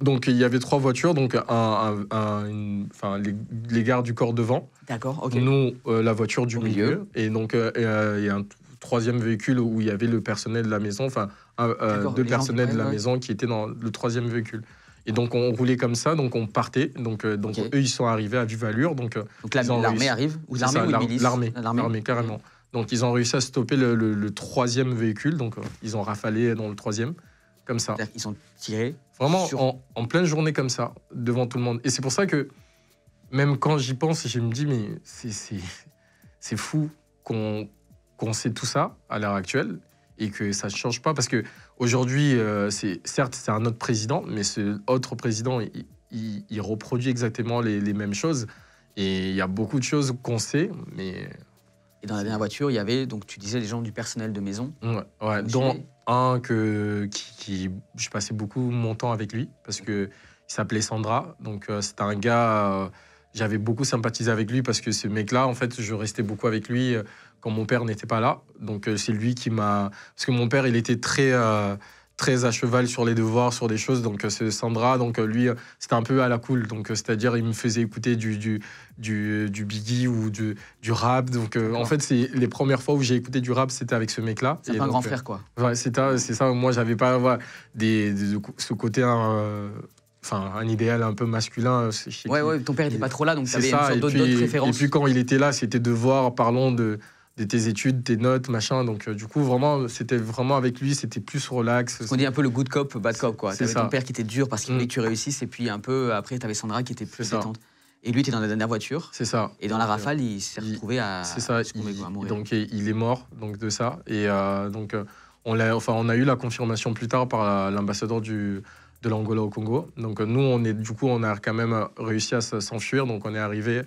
donc, il y avait trois voitures. Donc, un, les, les, gardes du corps devant. D'accord, ok. Nous, la voiture du milieu. Et donc, il y a un troisième véhicule où il y avait le personnel de la maison. Enfin, deux personnels de la maison qui étaient dans le troisième véhicule. Et donc on roulait comme ça, donc on partait. Donc, euh, donc eux, ils sont arrivés à vive Donc, euh, donc l'armée arrive Ou l'armée l'armée, carrément. Donc ils ont réussi à stopper le, troisième véhicule. Donc euh, ils ont rafalé dans le troisième, comme ça. Ils ont tiré Vraiment en, pleine journée comme ça, devant tout le monde. Et c'est pour ça que même quand j'y pense, je me dis, mais c'est <laughs> fou qu'on sait tout ça à l'heure actuelle et que ça ne change pas. Parce que aujourd'hui, euh, certes, c'est un autre président, mais ce autre président, il, reproduit exactement les, mêmes choses. Et il y a beaucoup de choses qu'on sait, mais. Et dans la dernière voiture, il y avait, donc tu disais, les gens du personnel de maison. Ouais, ouais dont un que, qui, Je passais beaucoup mon temps avec lui, parce que il s'appelait Sandra. Donc, euh, c'était un gars. Euh, j'avais beaucoup sympathisé avec lui parce que ce mec-là, en fait, je restais beaucoup avec lui quand mon père n'était pas là. Donc euh, c'est lui qui m'a... Parce que mon père, il était très euh, très à cheval sur les devoirs, sur des choses. Donc euh, c'est Sandra, donc lui, c'était un peu à la cool. Donc c'est-à-dire, il me faisait écouter du, du, du, du Biggie ou du, du rap. Donc en fait, c'est les premières fois où j'ai écouté du rap, c'était avec ce mec-là. C'est un grand frère, quoi. Ouais, c'est ça. Moi, j'avais pas des, ce côté. Hein, enfin un idéal un peu masculin. Ouais, ouais, ton père n'était pas trop là, donc tu avais d'autres références. Et puis quand il était là, c'était de voir, parlons de, tes études, tes notes, machin. Donc, euh, du coup, vraiment, c'était vraiment avec lui, c'était plus relax. On dit un peu le good cop, bad cop, quoi. T'avais ton père qui était dur parce qu'il voulait mm. que tu réussisses, et puis un peu après, t'avais Sandra qui était plus détente. Et lui était dans la dernière voiture. C'est ça. Et dans la rafale, il s'est retrouvé à. C'est ça. mourir. Donc, il est mort, donc de ça. Et euh, donc, euh, on a, enfin, on a eu la confirmation plus tard par l'ambassadeur du de l'Angola au Congo. Donc nous, on est du coup, on a quand même réussi à s'enfuir. Donc on est arrivé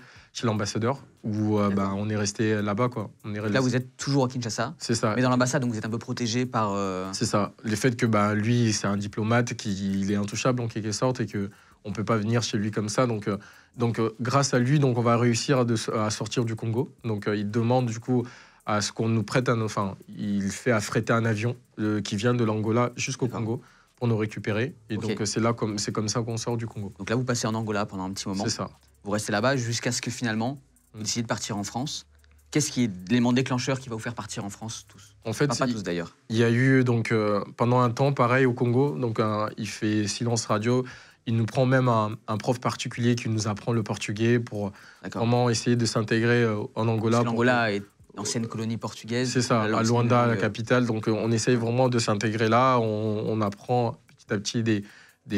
l'ambassadeur, où ben on est resté là-bas. Quoi. On est Là, vous êtes toujours à Kinshasa. C'est ça. Mais dans l'ambassade, donc vous êtes un peu protégé par. Euh, c'est ça. Le fait que bah, lui, c'est un diplomate, qu'il est intouchable en quelque sorte, et que on peut pas venir chez lui comme ça. Donc, euh, donc grâce à lui, donc on va réussir à, sortir du Congo. Donc, il demande du coup à ce qu'on nous prête un. Enfin, il fait affréter un avion qui vient de l'Angola jusqu'au Congo pour nous récupérer. Et donc, c'est là comme c'est comme ça qu'on sort du Congo. Donc là, vous passez en Angola pendant un petit moment. C'est ça vous restez là-bas jusqu'à ce que finalement vous hmm. décidez de partir en France. Qu'est-ce qui est l'élément déclencheur qui va vous faire partir en France tous En fait, pas, tous d'ailleurs. Il y a eu donc euh, pendant un temps pareil au Congo, donc il fait silence radio. Il nous prend même un, prof particulier qui nous apprend le portugais pour vraiment essayer de s'intégrer euh, en Angola. L'Angola est ancienne colonie portugaise. C'est ça, à Luanda, la euh, capitale. Donc on essaye vraiment de s'intégrer là. on apprend petit à petit des,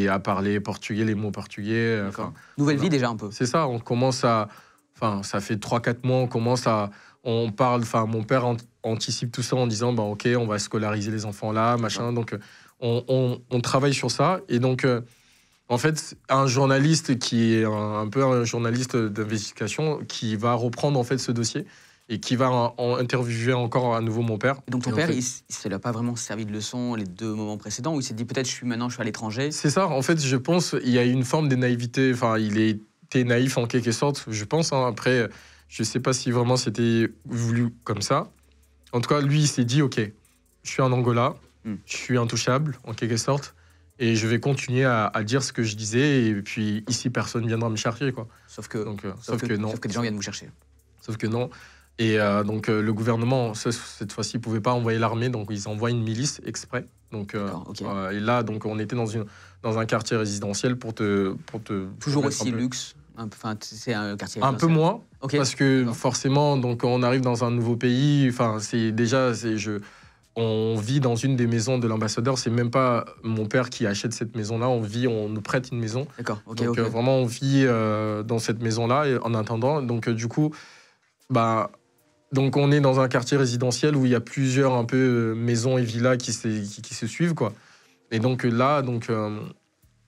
à parler portugais, les mots portugais. Euh, Nouvelle vie déjà un peu. C'est ça, on commence à. Enfin, ça fait 3-4 mois, on commence à. On parle, enfin, mon père anticipe tout ça en disant, bah, OK, on va scolariser les enfants là, machin. Donc, euh, on, travaille sur ça. Et donc, euh, en fait, un journaliste qui est un, un peu un journaliste d'investigation qui va reprendre, en fait, ce dossier et qui va interviewer encore à nouveau mon père. donc ton père, il ne pas vraiment servi de leçon les deux moments précédents où il s'est dit peut-être je suis maintenant je suis à l'étranger. C'est ça. En fait, je pense il y a une forme de naïveté. Enfin, il était naïf en quelque sorte, je pense. Hein. Après, je sais pas si vraiment c'était voulu comme ça. En tout cas, lui, il s'est dit ok, je suis en Angola, hmm. je suis intouchable en quelque sorte. Et je vais continuer à, dire ce que je disais, et puis ici personne viendra me chercher, quoi. Sauf que, euh, sauf, que, non. Sauf que des gens viennent vous chercher. Sauf que non. Et euh, donc euh, le gouvernement, cette fois-ci, ne pouvait pas envoyer l'armée, donc ils envoient une milice exprès. Donc, euh, et là, donc, on était dans, une, dans un quartier résidentiel pour te... Pour te Toujours aussi luxe Enfin, c'est un quartier Un peu moins, parce que forcément, donc, on arrive dans un nouveau pays, enfin, c'est déjà... Je, on vit dans une des maisons de l'ambassadeur, c'est même pas mon père qui achète cette maison-là, on vit, on nous prête une maison. Donc vraiment, on vit dans cette maison-là en attendant. Donc du coup, bah, donc on est dans un quartier résidentiel où il y a plusieurs un peu euh, maisons et villas qui se, qui, se suivent quoi. Et donc euh, là donc euh,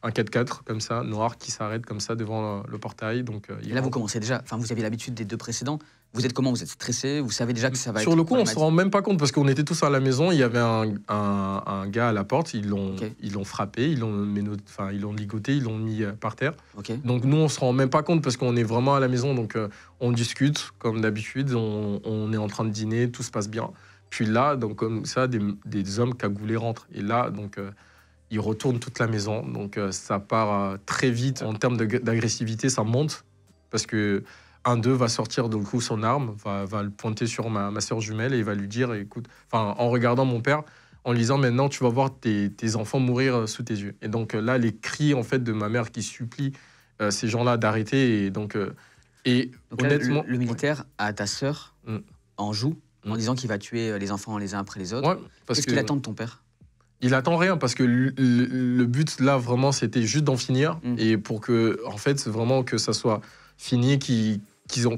un 4x4 comme ça noir qui s'arrête comme ça devant le, portail donc. là vous commencez déjà, enfin vous avez l'habitude des deux précédents, vous êtes comment Vous êtes stressé Vous savez déjà que ça va Sur le coup, on ne se rend même pas compte parce qu'on était tous à la maison. Il y avait un, gars à la porte. Ils l'ont ils frappé, ils l'ont enfin, ils ligoté, ils l'ont mis euh, par terre. Donc nous, on ne se rend même pas compte parce qu'on est vraiment à la maison. Donc euh, on discute comme d'habitude. On, est en train de dîner, tout se passe bien. Puis là, donc comme ça, des, hommes cagoulés rentrent. Et là, donc. Euh, ils retournent toute la maison, donc ça part très vite en termes d'agressivité, ça monte parce que un d'eux va sortir de coup son arme, va, le pointer sur ma, ma soeur jumelle et va lui dire, écoute, en regardant mon père, en lui disant, maintenant tu vas voir tes, enfants mourir euh, sous tes yeux. Et donc euh, là, les cris en fait de ma mère qui supplie euh, ces gens-là d'arrêter. Et donc, et honnêtement. le, militaire à ta sœur mm. en joue en mm. disant qu'il va tuer les enfants les uns après les autres. parce Qu'est-ce qu'il attend de ton père il attend rien parce que le, but là vraiment c'était juste d'en finir mm. et pour que en fait vraiment que ça soit fini, qui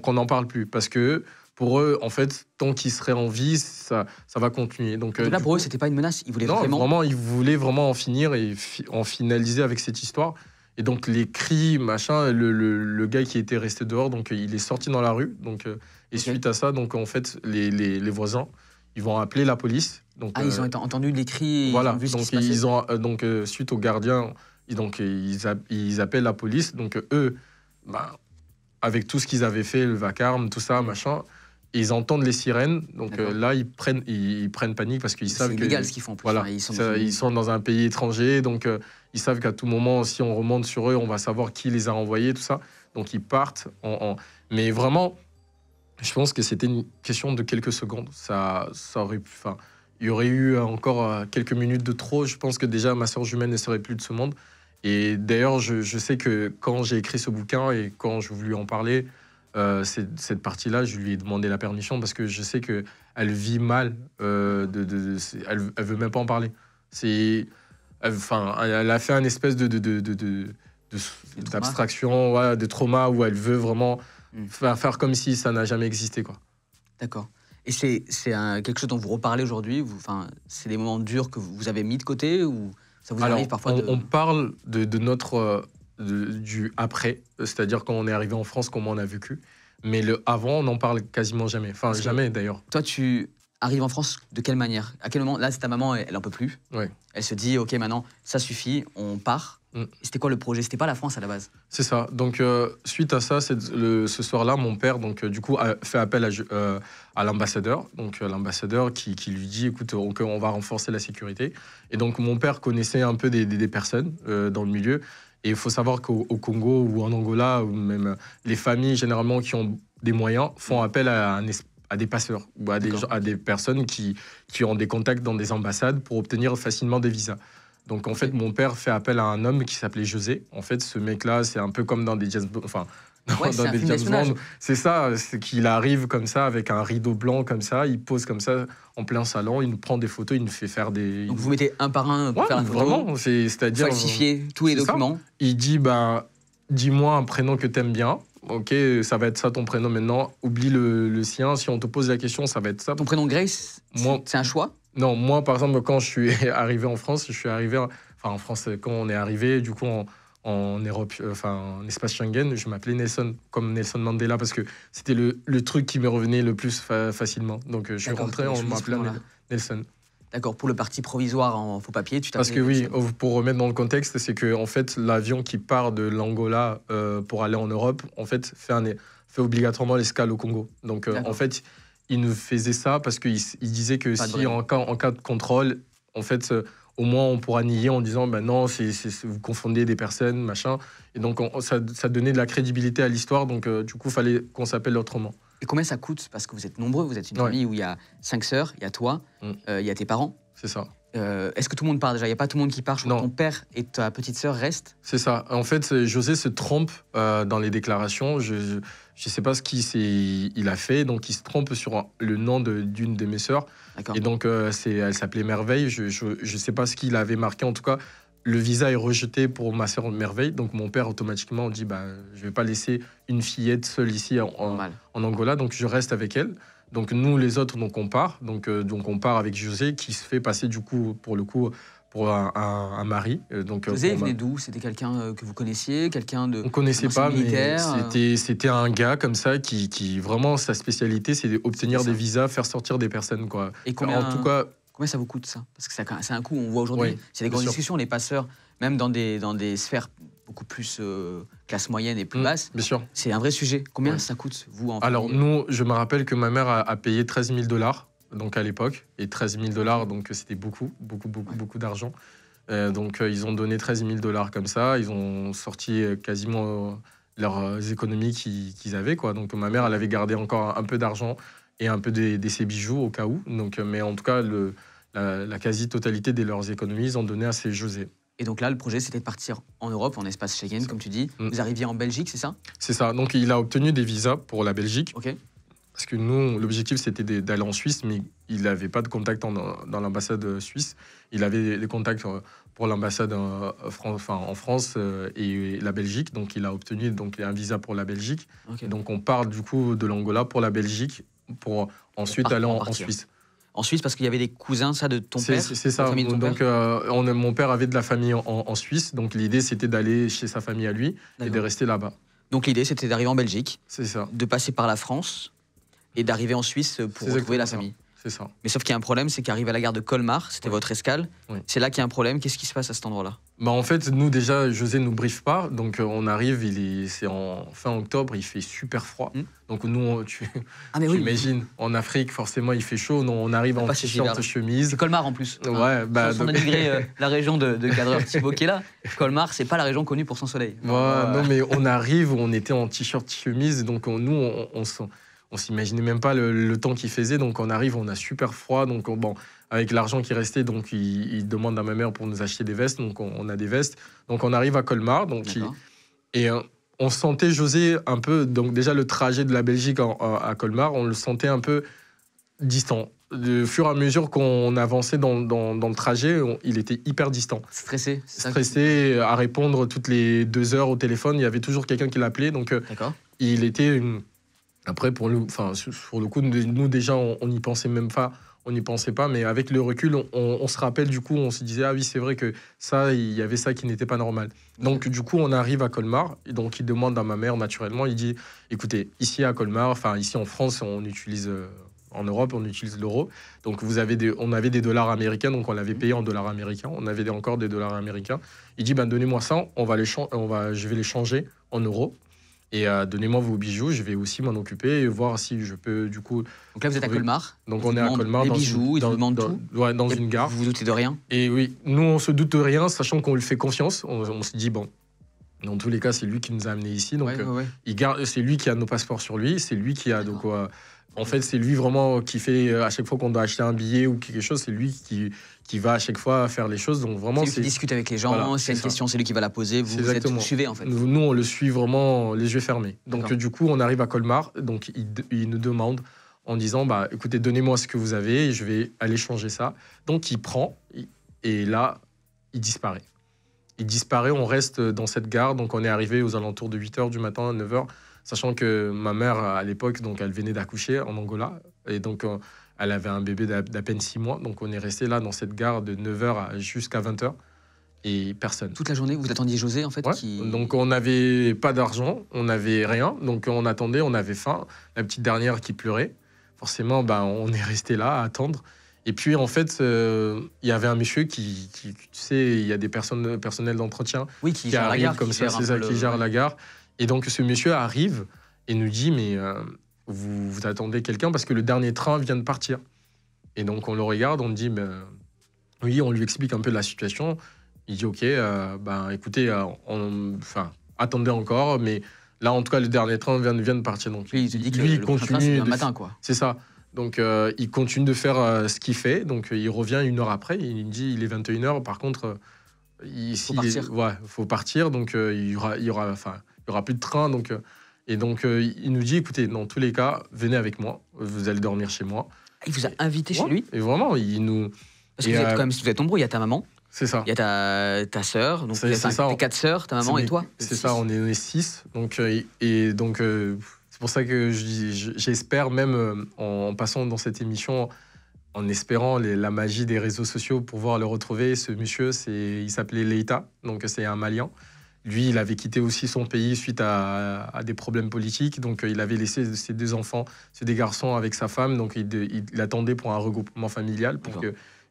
qu'on en n'en parle plus. Parce que pour eux, en fait, tant qu'ils seraient en vie, ça, ça va continuer. Donc, euh, là, pour eux, c'était pas une menace. Ils voulaient non, vraiment... Ils voulaient vraiment en finir et en finaliser avec cette histoire. Et donc, les cris, machin, le, le, gars qui était resté dehors, donc euh, il est sorti dans la rue. Donc, euh, et suite à ça, donc en fait, les, les, les, voisins, ils vont appeler la police. Donc, ah, ils ont entendu les cris. Voilà. ont donc, ils ont, donc suite aux gardiens, donc ils, ils, appellent la police. Donc, eux, bah, avec tout ce qu'ils avaient fait, le vacarme, tout ça, mm. machin. ils entendent les sirènes, donc euh, là ils prennent, ils, prennent panique parce qu'ils savent ce qu'ils font. voilà, ils, sont dans un pays étranger, donc euh, ils savent qu'à tout moment, si on remonte sur eux, on va savoir qui les a envoyés, tout ça. Donc ils partent. En, Mais vraiment, je pense que c'était une question de quelques secondes. Ça, ça aurait Enfin, il y aurait eu encore euh, quelques minutes de trop. Je pense que déjà ma sœur jumelle ne serait plus de ce monde. Et d'ailleurs, je, sais que quand j'ai écrit ce bouquin et quand je voulais en parler, euh, cette, partie-là, je lui ai demandé la permission parce que je sais que elle vit mal. Euh, de, elle, elle, veut même pas en parler. C'est, enfin, elle, a fait un espèce de d'abstraction, de trauma où elle veut vraiment mm. faire, comme si ça n'a jamais existé, quoi. D'accord. Et c'est quelque chose dont vous reparlez aujourd'hui. Enfin, c'est des moments durs que vous, avez mis de côté ou alors, on, parle de, notre euh, du après, c'est-à-dire quand on est arrivé en France, comment on a vécu. Mais le avant, on n'en parle quasiment jamais. Enfin, jamais d'ailleurs. Toi, tu arrive en France de quelle manière À quel moment Là, c'est ta maman, elle n'en peut plus. Elle se dit, ok, maintenant, ça suffit, on part. Mm. C'était quoi le projet C'était pas la France à la base C'est ça. Donc, euh, suite à ça, ce soir-là, mon père, donc, euh, du coup, fait appel à, euh, l'ambassadeur. Donc, l'ambassadeur qui, lui dit, écoute, on, va renforcer la sécurité. Et donc, mon père connaissait un peu des, personnes dans le milieu. Et il faut savoir qu'au Congo ou en Angola, ou même les familles généralement qui ont des moyens font appel à un, à des passeurs ou à, des, personnes qui, qui ont des contacts dans des ambassades pour obtenir facilement des visas. Donc en fait, mon père fait appel à un homme qui s'appelait José. En fait, ce mec-là, c'est un peu comme dans des jazz, Enfin, <laughs> dans des C'est ça, c'est qu'il arrive comme ça, avec un rideau blanc comme ça, il pose comme ça en plein salon, il nous prend des photos, il nous fait faire des. Donc vous mettez un par un pour faire photo Vraiment, c'est-à-dire. Falsifier euh, tous les documents. Il dit ben, dis-moi un prénom que t'aimes bien ok, ça va être ça ton prénom maintenant, oublie le, le sien. Si on te pose la question, ça va être ça. Ton prénom Grace, c'est un choix Non, moi, par exemple, quand je suis <laughs> arrivé en France, je suis arrivé, enfin en France, quand on est arrivé, du coup, en, en Europe, euh, enfin en espace Schengen, je m'appelais Nelson, comme Nelson Mandela, parce que c'était le, le, truc qui me revenait le plus facilement. Donc euh, je suis rentré, on m'appelait Nelson. D'accord, pour le parti provisoire en faux papier, tu Parce que oui, oh, pour remettre dans le contexte, c'est que en fait, l'avion qui part de l'Angola euh, pour aller en Europe, en fait, fait, fait obligatoirement l'escale au Congo. Donc euh, en fait, il nous faisait ça parce qu'il disait que si en cas, de contrôle, en fait, euh, au moins on pourra nier en disant ben non, vous confondez des personnes, machin. Et donc ça, ça, donnait de la crédibilité à l'histoire, donc du coup, il fallait qu'on s'appelle autrement. Et combien ça coûte Parce que vous êtes nombreux, vous êtes une famille où il y a cinq sœurs, il y a toi, mm. euh, il y a tes parents. C'est ça. Euh, est-ce que tout le monde part déjà Il n'y a pas tout le monde qui part. ton père et ta petite sœur restent. C'est ça. En fait, euh, José se trompe dans les déclarations. Je ne sais pas ce qu'il il a fait. Donc, il se trompe sur le nom d'une de, mes sœurs. Et donc, elle s'appelait Merveille. Je ne sais pas ce qu'il avait marqué. En tout cas, le visa est rejeté pour ma sœur Merveille. Donc mon père automatiquement dit bah, je ne vais pas laisser une fillette seule ici en, Angola, donc je reste avec elle. Donc nous les autres donc on part, donc euh, donc on part avec José qui se fait passer du coup pour le coup pour un, mari. Euh, donc José il venait d'où C'était quelqu'un euh, que vous connaissiez, quelqu'un de on connaissait pas, mais c'était c'était un gars comme ça qui, qui vraiment sa spécialité c'est d'obtenir des visas, faire sortir des personnes quoi. Et combien... en tout cas Combien ça vous coûte ça Parce que c'est un coût, on voit aujourd'hui, c'est des grandes discussions, les passeurs, même dans des, dans des sphères beaucoup plus euh, classe moyenne et plus mm, basse. Bien sûr. C'est un vrai sujet. Combien ça coûte, vous en Alors, nous, je me rappelle que ma mère a, payé 13 000 dollars donc à l'époque, et 13 000 dollars, donc c'était beaucoup, beaucoup, beaucoup, beaucoup d'argent. Euh, donc euh, ils ont donné 13 000 dollars comme ça, ils ont sorti quasiment leurs économies qu'ils avaient. Quoi. Donc ma mère, elle avait gardé encore un peu d'argent et un peu des, de ses bijoux au cas où. Donc, euh, mais en tout cas, le, la, quasi-totalité de leurs économies ont donné à ces José. Et donc là, le projet, c'était de partir en Europe, en espace Schengen, comme tu dis. Mm. Vous arriviez en Belgique, c'est ça C'est ça. Donc il a obtenu des visas pour la Belgique. OK. Parce que nous, l'objectif, c'était d'aller en Suisse, mais il n'avait pas de contact dans l'ambassade suisse. Il avait des contacts euh, pour l'ambassade en, euh, enfin, en France et la Belgique. Donc, il a obtenu donc, un visa pour la Belgique. Donc, on part du coup de l'Angola pour la Belgique pour ensuite aller en, Suisse. En Suisse, parce qu'il y avait des cousins, ça, de ton père C'est ça. donc, euh, mon père avait de la famille en, Suisse. Donc, l'idée, c'était d'aller chez sa famille à lui et de rester là-bas. Donc, l'idée, c'était d'arriver en Belgique. C'est ça. De passer par la France et d'arriver en Suisse pour retrouver la famille. Mais sauf qu'il y a un problème, c'est qu'arrive à la gare de Colmar, c'était votre escale. C'est là qu'il y a un problème. Qu'est-ce qui se passe à cet endroit-là bah en fait, nous déjà, José nous briefe pas, donc euh, on arrive, il c'est en fin octobre, il fait super froid. Hmm. Donc nous, tu, ah, imagines, en Afrique, forcément, il fait chaud, on arrive ah, en t-shirt, chemise. Colmar en plus. Ouais, hein. bah, euh, <laughs> la région de, de cadreur qui est là, Colmar, c'est pas la région connue pour son soleil. Non, mais on arrive, on était en t-shirt, chemise, donc nous, on, on, on s'imaginait même pas le, temps qu'il faisait. Donc on arrive, on a super froid. Donc bon, avec l'argent qui restait, donc il, demande à ma mère pour nous acheter des vestes. Donc on, a des vestes. Donc on arrive à Colmar. Donc et euh, on sentait José un peu. Donc déjà le trajet de la Belgique à, Colmar, on le sentait un peu distant. Au fur et à mesure qu'on avançait dans, le trajet, il était hyper distant. Stressé. Stressé, à répondre toutes les deux heures au téléphone. Il y avait toujours quelqu'un qui l'appelait. Donc, euh, il était une, après, pour le, enfin, le coup, nous déjà, on n'y pensait même pas. On n'y pensait pas, mais avec le recul, on, se rappelle du coup, on se disait ah oui c'est vrai que ça, il y avait ça qui n'était pas normal. Donc du coup, on arrive à Colmar, et donc il demande à ma mère naturellement, il dit écoutez, ici à Colmar, enfin ici en France, on utilise euh, en Europe, on utilise l'euro. Donc vous avez des, on avait des dollars américains, donc on l'avait payé en dollars américains. On avait encore des dollars américains. Il dit ben donnez-moi ça, on va les on va, je vais les changer en euros. Et euh, donnez-moi vos bijoux, je vais aussi m'en occuper et voir si je peux du coup. Donc là, vous êtes à Colmar. Donc on est à Colmar. Les dans bijoux, une, dans, ils vous tout. Ouais, dans une gare. Vous vous doutez de rien. Et oui, nous on se doute de rien, sachant qu'on lui fait confiance. On, se dit bon. Dans tous les cas, c'est lui qui nous a amenés ici, donc euh, il garde, c'est lui qui a nos passeports sur lui, c'est lui qui a donc en fait, c'est lui vraiment qui fait euh, à chaque fois qu'on doit acheter un billet ou quelque chose, c'est lui qui, va à chaque fois faire les choses. Donc vraiment, c'est discute avec les gens. c'est une question, c'est lui qui va la poser. Vous, êtes, suivez en fait. Nous, on le suit vraiment les yeux fermés. Donc du coup, on arrive à Colmar. Donc il, nous demande en disant bah écoutez, donnez-moi ce que vous avez et je vais aller changer ça. Donc il prend et là, il disparaît. Il disparaît. On reste dans cette gare. Donc on est arrivé aux alentours de 8 h du matin, à 9 h sachant que ma mère, à l'époque, donc elle venait d'accoucher en Angola. Et donc, euh, elle avait un bébé d'à, peine 6 mois. Donc, on est resté là dans cette gare de 9h jusqu'à 20h. Et personne. Toute la journée, vous attendiez José, en fait Donc, on n'avait pas d'argent, on n'avait rien. Donc, on attendait, on avait faim. La petite dernière qui pleurait. Forcément, ben, on est resté là à attendre. Et puis, en fait, euh, il y avait un monsieur qui, tu sais, il y a des personnes, personnels d'entretien qui, arrivent comme ça, c'est ça, qui gère la gare. Et donc ce monsieur arrive et nous dit mais euh, vous, vous, attendez quelqu'un parce que le dernier train vient de partir. Et donc on le regarde, on dit mais, ben, oui, on lui explique un peu la situation. Il dit ok, euh, ben écoutez, euh, enfin attendez encore, mais là en tout cas le dernier train vient, vient de partir. Donc il dit qu'il le continue le matin quoi. C'est ça. Donc il continue de faire ce qu'il fait. Donc il revient une heure après. Il dit il est 21 h Par contre, il, faut, il partir. faut partir. Donc il y aura, il y aura, enfin il n'y aura plus de train. Donc, euh, et donc, euh, il nous dit écoutez, dans tous les cas, venez avec moi, vous allez dormir chez moi. Ah, il vous a invité chez lui Et vraiment, il nous. Parce que vous êtes euh, quand même, vous êtes nombreux, il y a ta maman. C'est ça. Il y a ta, ta sœur, donc c'est, ça, tes quatre sœurs, ta maman et toi. C'est ça, on est, six. Donc, et, donc, c'est pour ça que j'espère, même en passant dans cette émission, en espérant la magie des réseaux sociaux, pouvoir le retrouver. Ce monsieur, il s'appelait Leïta. donc c'est un Malien. Lui, il avait quitté aussi son pays suite à, des problèmes politiques. Donc, euh, il avait laissé ses deux enfants, ses deux garçons avec sa femme. Donc, il, il, attendait pour un regroupement familial pour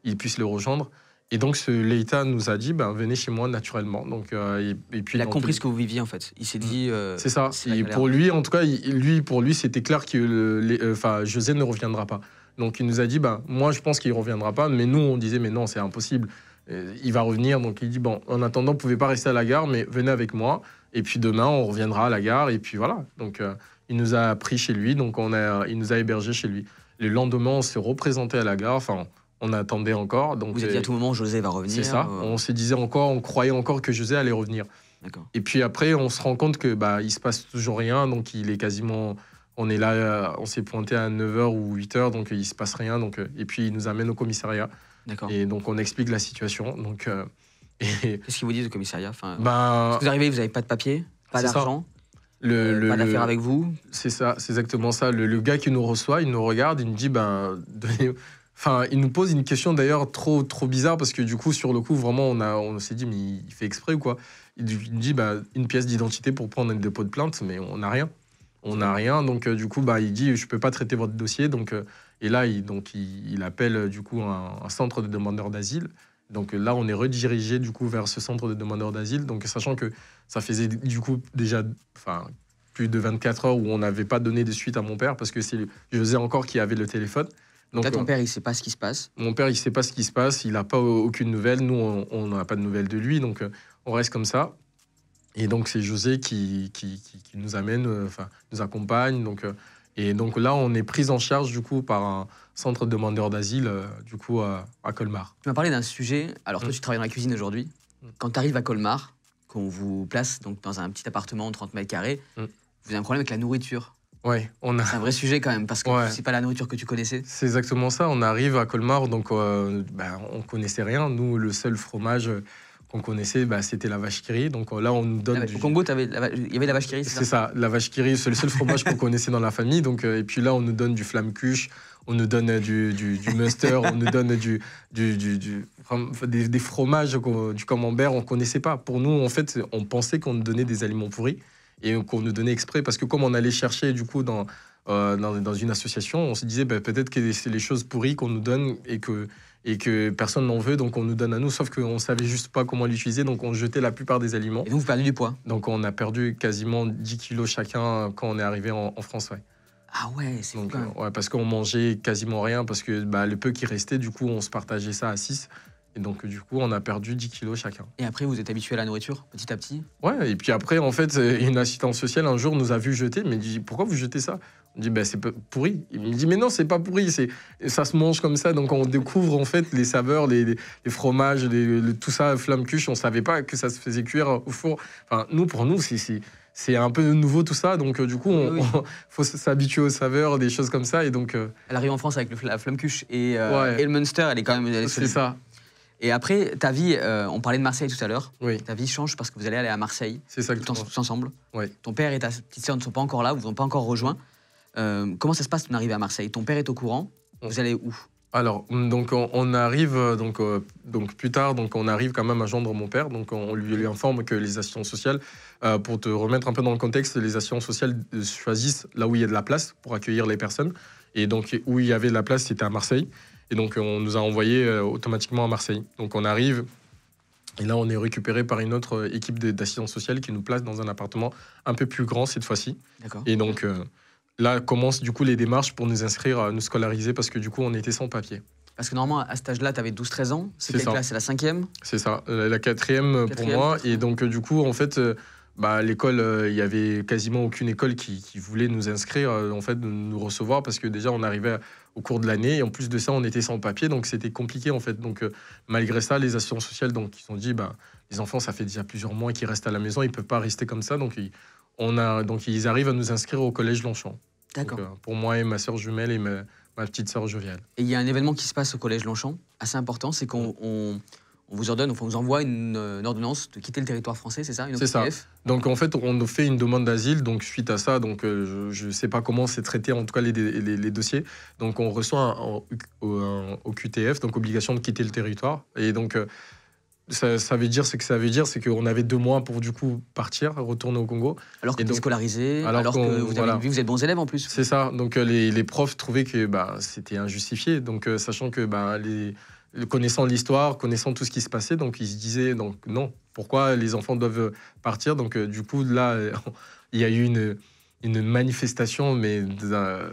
qu'il puisse le rejoindre. Et donc, ce Leïta nous a dit, ben, venez chez moi naturellement. Donc, euh, puis, il a compris ce que vous viviez, en fait. Il s'est mm. dit... Euh, c'est ça. pour lui, en tout cas, lui, pour lui, c'était clair que le, José ne reviendra pas. Donc, il nous a dit, ben, moi, je pense qu'il ne reviendra pas. Mais nous, on disait, mais non, c'est impossible. Euh, il va revenir, donc il dit bon, en attendant, vous pouvez pas rester à la gare, mais venez avec moi. Et puis demain, on reviendra à la gare. Et puis voilà. Donc euh, il nous a pris chez lui, donc on il nous a hébergés chez lui. Le lendemain, on s'est représenté à la gare. Enfin, on attendait encore. Donc vous à tout moment, José va revenir. C'est ça. Euh. On se disait encore, on croyait encore que José allait revenir. Et puis après, on se rend compte que bah il se passe toujours rien. Donc il est quasiment on est là, on s'est pointé à 9h ou 8h, donc il se passe rien. Donc, et puis il nous amène au commissariat. Et donc, on explique la situation. Donc, euh, <laughs> Qu'est-ce qu'ils vous disent au commissariat enfin, ben, que Vous arrivez, vous n'avez pas de papier, pas d'argent euh, pas d'affaires avec vous C'est ça, c'est exactement ça. Le, gars qui nous reçoit, il nous regarde, il nous dit ben, Enfin, il nous pose une question d'ailleurs trop, trop bizarre parce que du coup, sur le coup, vraiment, on, on s'est dit mais il fait exprès ou quoi Il nous dit ben, une pièce d'identité pour prendre un dépôt de plainte, mais on n'a rien. On n'a rien, donc euh, du coup, bah, il dit je ne peux pas traiter votre dossier, donc et là, il, donc, il, appelle euh, du coup un, centre de demandeurs d'asile. Donc euh, là, on est redirigé du coup vers ce centre de demandeurs d'asile. Donc sachant que ça faisait du coup déjà plus de 24 heures où on n'avait pas donné de suite à mon père parce que c'est José encore qui avait le téléphone. Donc, là, ton euh, père, il ne sait pas ce qui se passe. Mon père, il ne sait pas ce qui se passe. Il n'a pas aucune nouvelle. Nous, on n'a pas de nouvelles de lui. Donc, on reste comme ça. Et donc, c'est José qui, qui, qui nous amène, enfin, nous accompagne. Donc, et donc là, on est pris en charge du coup par un centre de d'asile euh, du coup euh, à, Colmar. Tu m'as parlé d'un sujet. Alors toi, mm. tu travailles dans la cuisine aujourd'hui. Mm. Quand tu arrives à Colmar, qu'on vous place donc dans un petit appartement de 30 mètres carrés, mm. vous avez un problème avec la nourriture. Ouais, on a... C'est un vrai sujet quand même, parce que ce c'est pas la nourriture que tu connaissais. C'est exactement ça. On arrive à Colmar, donc on euh, ben, on connaissait rien. Nous, le seul fromage on connaissait, bah, c'était la vache qui rit. Donc euh, là, on nous donne. du... Congo, il y avait la vache qui rit. C'est ça, la vache qui rit, c'est le seul <laughs> fromage qu'on connaissait dans la famille. Donc, euh, et puis là, on nous donne du flamme-cuche, on nous donne du, du, mustard, on nous donne du, du, des, fromages, du camembert, on ne connaissait pas. Pour nous, en fait, on pensait qu'on nous donnait des aliments pourris et qu'on nous donnait exprès. Parce que comme on allait chercher, du coup, dans, euh, dans, une association, on se disait bah, peut-être que c'est les choses pourries qu'on nous donne et que et que personne n'en veut, donc on nous donne à nous, sauf qu'on ne savait juste pas comment l'utiliser, donc on jetait la plupart des aliments. Et donc vous perdez du poids Donc on a perdu quasiment 10 kilos chacun quand on est arrivé en, France, Ah ouais, c'est fou. Hein. ouais, parce qu'on mangeait quasiment rien, parce que bah, le peu qui restait, du coup, on se partageait ça à 6. Et donc, du coup, on a perdu 10 kilos chacun. Et après, vous êtes habitué à la nourriture, petit à petit Ouais, et puis après, en fait, une assistante sociale, un jour, nous a vu jeter, mais dit Pourquoi vous jetez ça On dit Ben, C'est pourri. Il me dit Mais non, c'est pas pourri, c'est ça se mange comme ça. Donc, on découvre, en fait, les saveurs, les, fromages, tout ça, flamme cuche. On savait pas que ça se faisait cuire au four. Enfin, nous, pour nous, c'est c'est un peu nouveau tout ça, donc euh, du coup, il <laughs> faut s'habituer aux saveurs, des choses comme ça, et donc. Euh, elle arrive en France avec le, la flamme cuche euh, et, le Munster, elle est quand même. C'est ça. Et après, ta vie, euh, on parlait de Marseille tout à l'heure. Ta vie change parce que vous allez aller à Marseille. C'est ça ensemble. Ton père et ta petite sœur ne sont pas encore là, vous n'avez pas encore rejoint. Euh, comment ça se passe ton arrivée à Marseille Ton père est au courant. Vous allez où alors, hum, donc on, arrive euh, donc, donc plus tard, donc on arrive quand même à joindre mon père. Donc on, lui, lui informe que les assurances sociales, pour te remettre un peu dans le contexte, les assurances sociales choisissent là où il y a de la place pour accueillir les personnes. Et donc où il y avait de la place, c'était à Marseille. Et donc, on nous a envoyés euh, automatiquement à Marseille. Donc, on arrive. Et là, on est récupéré par une autre euh, équipe d'assistance sociale qui nous place dans un appartement un peu plus grand cette fois-ci. Et donc, euh, là commencent du coup les démarches pour nous inscrire, nous scolariser parce que du coup, on était sans papier. Parce que normalement, à cet âge-là, tu avais 12-13 ans. C'est quelle C'est la cinquième C'est ça, la quatrième, pour moi. Et donc, du coup, en fait, bah, l'école, il y n'y avait quasiment aucune école qui, qui voulait nous inscrire, en fait, nous recevoir parce que déjà, on arrivait à au cours de l'année. Et en plus de ça, on était sans papier, donc c'était compliqué en fait. Donc euh, malgré ça, les assurances sociales, donc ils ont dit, bah, les enfants, ça fait déjà plusieurs mois qu'ils restent à la maison, ils ne peuvent pas rester comme ça. Donc, on a, donc ils arrivent à nous inscrire au collège Longchamp. D'accord. Euh, pour moi et ma soeur jumelle et ma, petite sœur joviale. Et il y a un événement qui se passe au collège Longchamp, assez important, c'est qu'on on vous ordonne, on vous envoie euh, une, ordonnance de quitter le territoire français, c'est ça C'est ça. Donc en fait, on fait une demande d'asile. Donc suite à ça, donc euh, je ne sais pas comment c'est traité, en tout cas les, dossiers. Donc on reçoit au QTF, donc obligation de quitter le territoire. Et donc euh, ça, veut dire ce que ça veut dire, c'est qu'on avait deux mois pour du coup partir, retourner au Congo. Alors que vous scolarisé, alors, que vous, avez, vous êtes bons élèves en plus. C'est ça. Donc les, profs trouvaient que bah, c'était injustifié. Donc sachant que bah, les connaissant l'histoire, connaissant tout ce qui se passait. Donc ils se disaient donc non, pourquoi les enfants doivent partir Donc euh, du coup là, <laughs> il y a eu une, une manifestation, mais euh,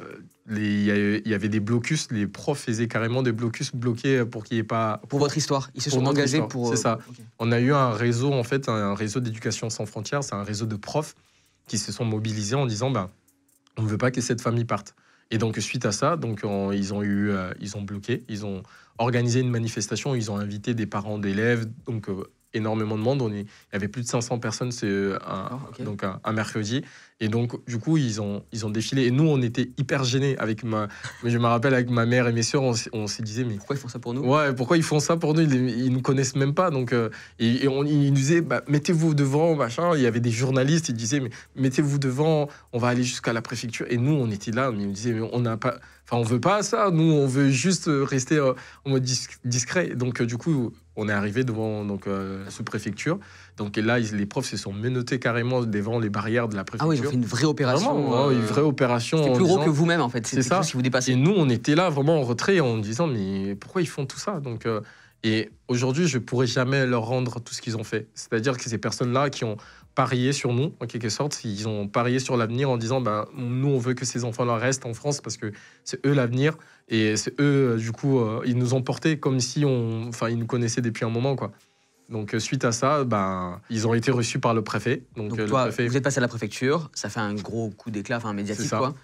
il y, avait des blocus. Les profs faisaient carrément des blocus bloqués pour qu'il n'y ait pas. Pour votre histoire, ils se sont engagés pour. Euh, c'est ça. On a eu un réseau en fait, un réseau d'éducation sans frontières. C'est un réseau de profs qui se sont mobilisés en disant bah, on ne veut pas que cette famille parte. Et donc, suite à ça, donc, ils, ont eu, euh, ils ont bloqué, ils ont organisé une manifestation, ils ont invité des parents d'élèves, donc euh, énormément de monde. On y, il y avait plus de 500 personnes, c'est euh, un, donc un, mercredi. Et donc, du coup, ils ont, ils ont défilé. Et nous, on était hyper gênés avec ma. je me rappelle, avec ma mère et mes soeurs, on, on se disait, mais. Pourquoi ils font ça pour nous Ouais, pourquoi ils font ça pour nous Ils, ne nous connaissent même pas. Donc, euh, et, on, ils nous disaient, bah, mettez-vous devant, machin. Il y avait des journalistes, ils disaient, mais mettez-vous devant, on va aller jusqu'à la préfecture. Et nous, on était là, On ils nous disaient, mais on n'a pas. Enfin, on veut pas ça. Nous, on veut juste euh, rester en mode discret. Donc, du coup, on est arrivé devant donc, euh, la sous-préfecture. Donc, et là, les profs se sont menottés carrément devant les barrières de la préfecture. Ah oui, ils ont fait une vraie opération. Hein, une euh, vraie opération. C'était plus gros que vous-même, en fait. C'est ça. Si vous dépassez. Et nous, on était là vraiment en retrait en disant, mais pourquoi ils font tout ça donc, euh, Et aujourd'hui, je ne pourrais jamais leur rendre tout ce qu'ils ont fait. C'est-à-dire que ces personnes-là qui ont Parier sur nous, en quelque sorte. Ils ont parié sur l'avenir en disant bah, nous, on veut que ces enfants-là restent en France parce que c'est eux l'avenir. Et c'est eux, euh, du coup, euh, ils nous ont portés comme si on. Enfin, ils nous connaissaient depuis un moment, quoi. Donc, euh, suite à ça, ben, ils ont été reçus par le préfet. Donc, préfet... vous êtes passé à la préfecture, ça fait un gros coup d'éclat, enfin médiatique, quoi.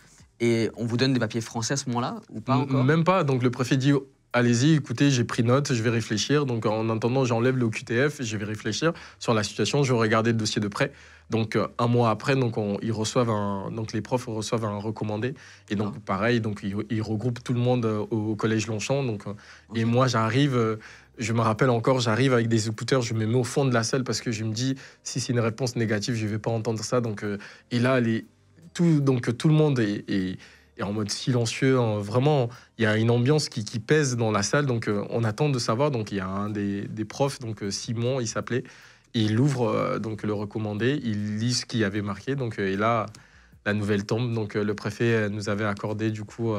Et on vous donne des papiers français à ce moment-là ou pas encore Même pas. Donc le préfet dit allez-y, écoutez, j'ai pris note, je vais réfléchir. Donc en attendant, j'enlève le QTF, je vais réfléchir sur la situation, je vais regarder le dossier de près. Donc euh, un mois après, donc ils reçoivent un, donc les profs reçoivent un recommandé et donc ah. pareil, donc ils, regroupent tout le monde euh, au collège Longchamp. Donc euh, et moi j'arrive, je me rappelle encore, j'arrive avec des écouteurs, je me mets au fond de la salle parce que je me dis si c'est une réponse négative, je vais pas entendre ça. Donc et là tout donc tout le monde est et en mode silencieux. Hein. vraiment, il y a une ambiance qui, pèse dans la salle, donc euh, on attend de savoir. Donc il y a un des, profs, donc euh, Simon, il s'appelait, il ouvre euh, donc le recommandé, il lit ce qu'il y avait marqué, donc et là la nouvelle tombe. Donc le préfet nous avait accordé du coup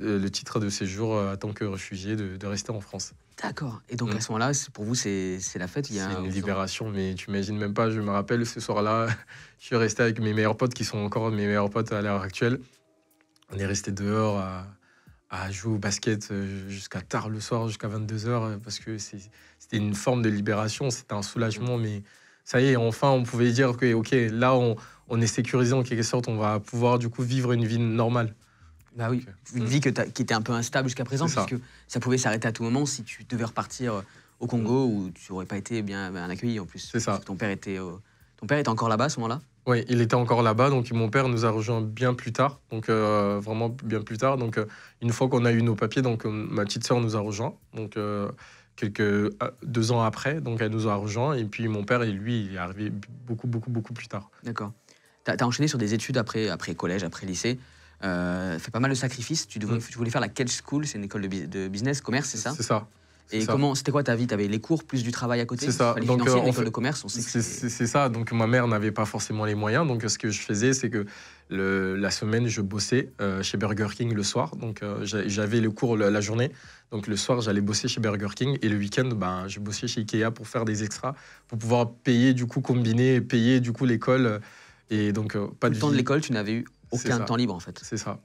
le titre de séjour en tant que réfugié de, rester en France. D'accord. Et donc mm. à ce moment-là, pour vous, c'est la fête. Il a une libération, mais tu imagines même pas. Je me rappelle ce soir-là, <laughs> je suis resté avec mes meilleurs potes qui sont encore mes meilleurs potes à l'heure actuelle. On est resté dehors à, jouer au basket euh, jusqu'à tard le soir, jusqu'à 22h, euh, parce que c'était une forme de libération, c'était un soulagement, mm. mais ça y est, enfin, on pouvait dire que, OK, là, on, est sécurisé en quelque sorte, on va pouvoir du coup vivre une vie normale. Bah oui, euh, une mm. vie qui était un peu instable jusqu'à présent, parce que ça pouvait s'arrêter à tout moment si tu devais repartir au Congo mm. où tu n'aurais pas été bien, accueilli en plus. ça. Ton père, était, ton père était encore là-bas à ce moment-là oui, il était encore là-bas, donc mon père nous a rejoint bien plus tard, donc euh, vraiment bien plus tard. Donc euh, une fois qu'on a eu nos papiers, donc euh, ma petite sœur nous a rejoint, donc quelques ah, deux ans après, donc elle nous a rejoint, et puis mon père et lui, il est arrivé beaucoup beaucoup beaucoup plus tard. D'accord. Tu as, enchaîné sur des études après après collège, après lycée. Euh, fait pas mal de sacrifices. Tu, mm. voulais faire la Kedge School, c'est une école de, de business, commerce, c'est ça C'est ça. Et comment c'était quoi ta vie T'avais les cours plus du travail à côté C'est ça. Donc euh, fait, de commerce, c'est ça. Donc ma mère n'avait pas forcément les moyens. Donc ce que je faisais, c'est que la semaine, je bossais euh, chez Burger King le soir. Donc euh, j'avais le cours la, journée. Donc le soir, j'allais bosser chez Burger King et le week-end, ben, je bossais chez Ikea pour faire des extras, pour pouvoir payer du coup combiner, payer du coup l'école. Et donc euh, pas Tout de temps de l'école, tu n'avais eu aucun temps libre en fait. C'est ça.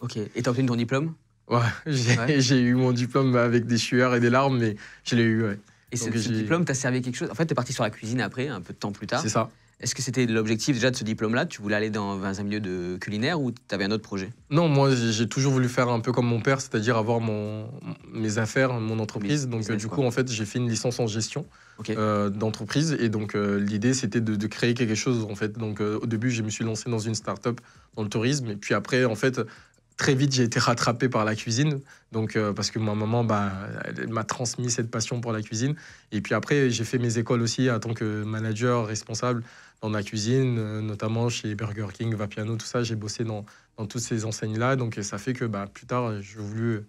Ok. Et t'as obtenu ton diplôme <laughs> Ouais, j'ai eu mon diplôme avec des sueurs et des larmes, mais je l'ai eu, ouais. Et ce, diplôme t'as servi à quelque chose En fait, t'es parti sur la cuisine après, un peu de temps plus tard. C'est ça. Est-ce que c'était l'objectif déjà de ce diplôme-là Tu voulais aller dans un milieu de culinaire ou tu avais un autre projet Non, moi j'ai toujours voulu faire un peu comme mon père, c'est-à-dire avoir mon, mes affaires, mon entreprise. donc euh, du coup, en fait, j'ai fait une licence en gestion euh, d'entreprise et donc euh, l'idée c'était de, créer quelque chose en fait. Donc au début, je me suis lancé dans une start-up dans le tourisme et puis après, en fait, très vite, j'ai été rattrapé par la cuisine. Donc, euh, parce que ma maman, bah, m'a transmis cette passion pour la cuisine. Et puis après, j'ai fait mes écoles aussi en tant que manager responsable dans ma cuisine, euh, notamment chez Burger King, Vapiano, tout ça. J'ai bossé dans, toutes ces enseignes-là. Donc, ça fait que bah, plus tard, j'ai voulu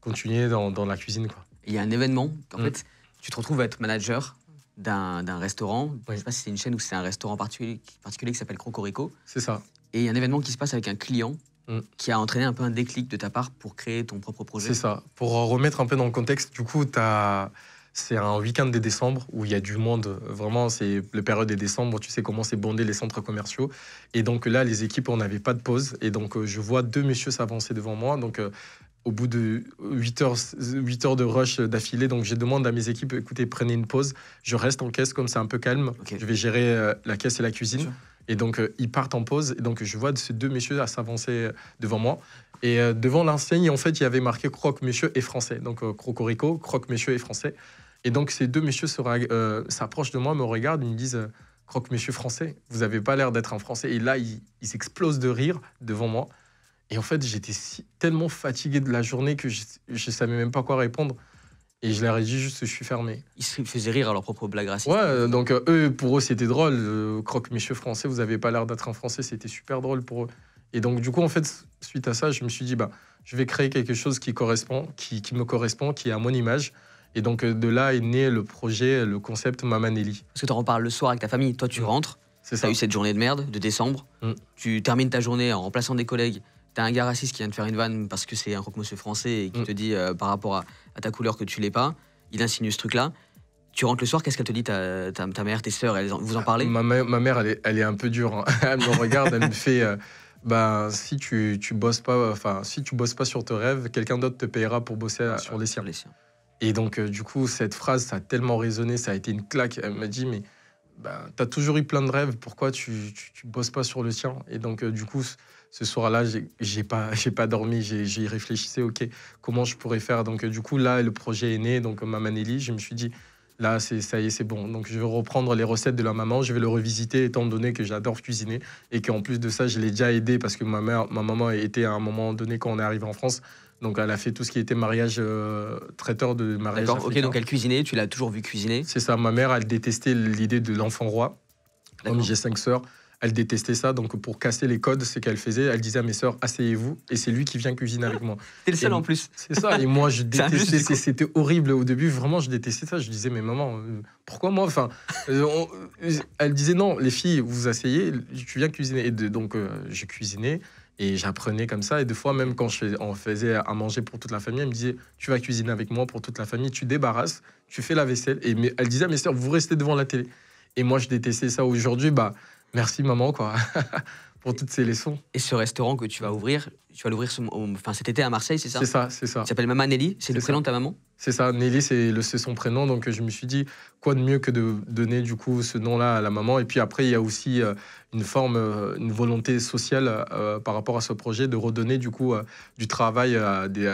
continuer dans, la cuisine. Il y a un événement. En mm. fait, tu te retrouves à être manager d'un restaurant. Je ne sais pas si c'est une chaîne ou c'est un restaurant particulier, particulier qui s'appelle Crocorico. C'est ça. Et il y a un événement qui se passe avec un client Mm. qui a entraîné un peu un déclic de ta part pour créer ton propre projet. C'est ça. Pour remettre un peu dans le contexte, du coup, c'est un week-end des décembre où il y a du monde. Vraiment, c'est la période des décembre. Tu sais comment c'est bondé les centres commerciaux. Et donc là, les équipes, on n'avait pas de pause. Et donc, euh, je vois deux messieurs s'avancer devant moi. Donc, euh, au bout de 8 heures, de rush d'affilée. Donc, je demande à mes équipes, écoutez, prenez une pause. Je reste en caisse, comme c'est un peu calme. Je vais gérer euh, la caisse et la cuisine. Et donc, euh, ils partent en pause. Et donc, je vois ces deux messieurs à s'avancer euh, devant moi. Et euh, devant l'enseigne, en fait, il y avait marqué croque monsieur et français. Donc, crocorico, croque monsieur et français. Et donc, ces deux messieurs s'approchent de moi, me regardent, ils me disent croque monsieur français, vous n'avez pas l'air d'être un français. Et là, ils explosent de rire devant moi. Et en fait, j'étais tellement fatigué de la journée que je ne savais même pas quoi répondre. Et je leur ai dit juste, je suis fermé. Ils se faisaient rire à leur propre blague raciste. Ouais, euh, donc euh, eux, pour eux, c'était drôle. Euh, croque monsieur français, vous avez pas l'air d'être un français, c'était super drôle pour eux. Et donc, du coup, en fait, suite à ça, je me suis dit, bah, je vais créer quelque chose qui correspond, qui, me correspond, qui est à mon image. Et donc, de là est né le projet, le concept Mamanelli. Parce que tu en reparles le soir avec ta famille. Toi, tu mm. rentres, tu as eu cette journée de merde de décembre. Mm. Tu termines ta journée en remplaçant des collègues. Tu as un gars raciste qui vient de faire une vanne parce que c'est un croque-monsieur français et qui mm. te dit par rapport à à ta couleur que tu l'es pas. Il insinue ce truc-là. Tu rentres le soir, qu'est-ce qu'elle te dit ta, ta, mère, tes sœurs, elles, vous en parlez ma, mère, elle est, un peu dure. Hein. <laughs> Elle me regarde, elle me fait. Euh, ben, si tu, tu bosses pas, enfin si tu bosses pas sur tes rêves, quelqu'un d'autre te payera pour bosser sur, les siens. Et donc euh, du coup cette phrase ça a tellement résonné, ça a été une claque. Elle m'a dit mais ben, tu as toujours eu plein de rêves, pourquoi tu, tu, bosses pas sur le sien Et donc euh, du coup ce soir-là, j'ai pas, <laughs> pas dormi, j'y réfléchissais, ok, comment je pourrais faire. Donc euh, du coup, là, le projet est né, donc ma Elie, je me suis dit, là, c'est, ça y est, c'est bon. Donc je vais reprendre les recettes de la maman, je vais le revisiter, étant donné que j'adore cuisiner et qu'en plus de ça, je l'ai déjà aidé parce que ma mère, ma maman était à un moment donné quand on est arrivé en France. Donc elle a fait tout ce qui était mariage euh, traiteur de mariage. D'accord, ok, donc elle cuisinait, tu l'as toujours vu cuisiner. C'est ça, ma mère, elle détestait l'idée de l'enfant roi. Comme j'ai cinq sœurs, elle détestait ça, donc pour casser les codes, ce qu'elle faisait. Elle disait à mes sœurs, asseyez-vous, et c'est lui qui vient cuisiner avec moi. T'es le seul en plus. C'est ça, et moi je <laughs> détestais, c'était horrible au début, vraiment je détestais ça. Je disais, mais maman, euh, pourquoi moi enfin, euh, euh, Elle disait, non, les filles, vous asseyez, tu viens cuisiner. Et donc je cuisinais, Et j'apprenais comme ça. Et des fois, même quand je on faisait à manger pour toute la famille, elle me disait Tu vas cuisiner avec moi pour toute la famille, tu débarrasses, tu fais la vaisselle. Et elle disait à mes sœurs, Vous restez devant la télé. Et moi, je détestais ça. Aujourd'hui, bah, Merci maman, quoi, <laughs> pour toutes ces leçons. Et ce restaurant que tu vas ouvrir, tu vas l'ouvrir enfin, cet été à Marseille, c'est ça C'est ça, c'est ça. Il s'appelle Maman Nelly, c'est le prénom de ta maman c'est ça, Nelly, c'est son prénom. Donc je me suis dit, quoi de mieux que de donner du coup ce nom-là à la maman. Et puis après, il y a aussi euh, une forme, euh, une volonté sociale euh, par rapport à ce projet de redonner du coup du travail à des,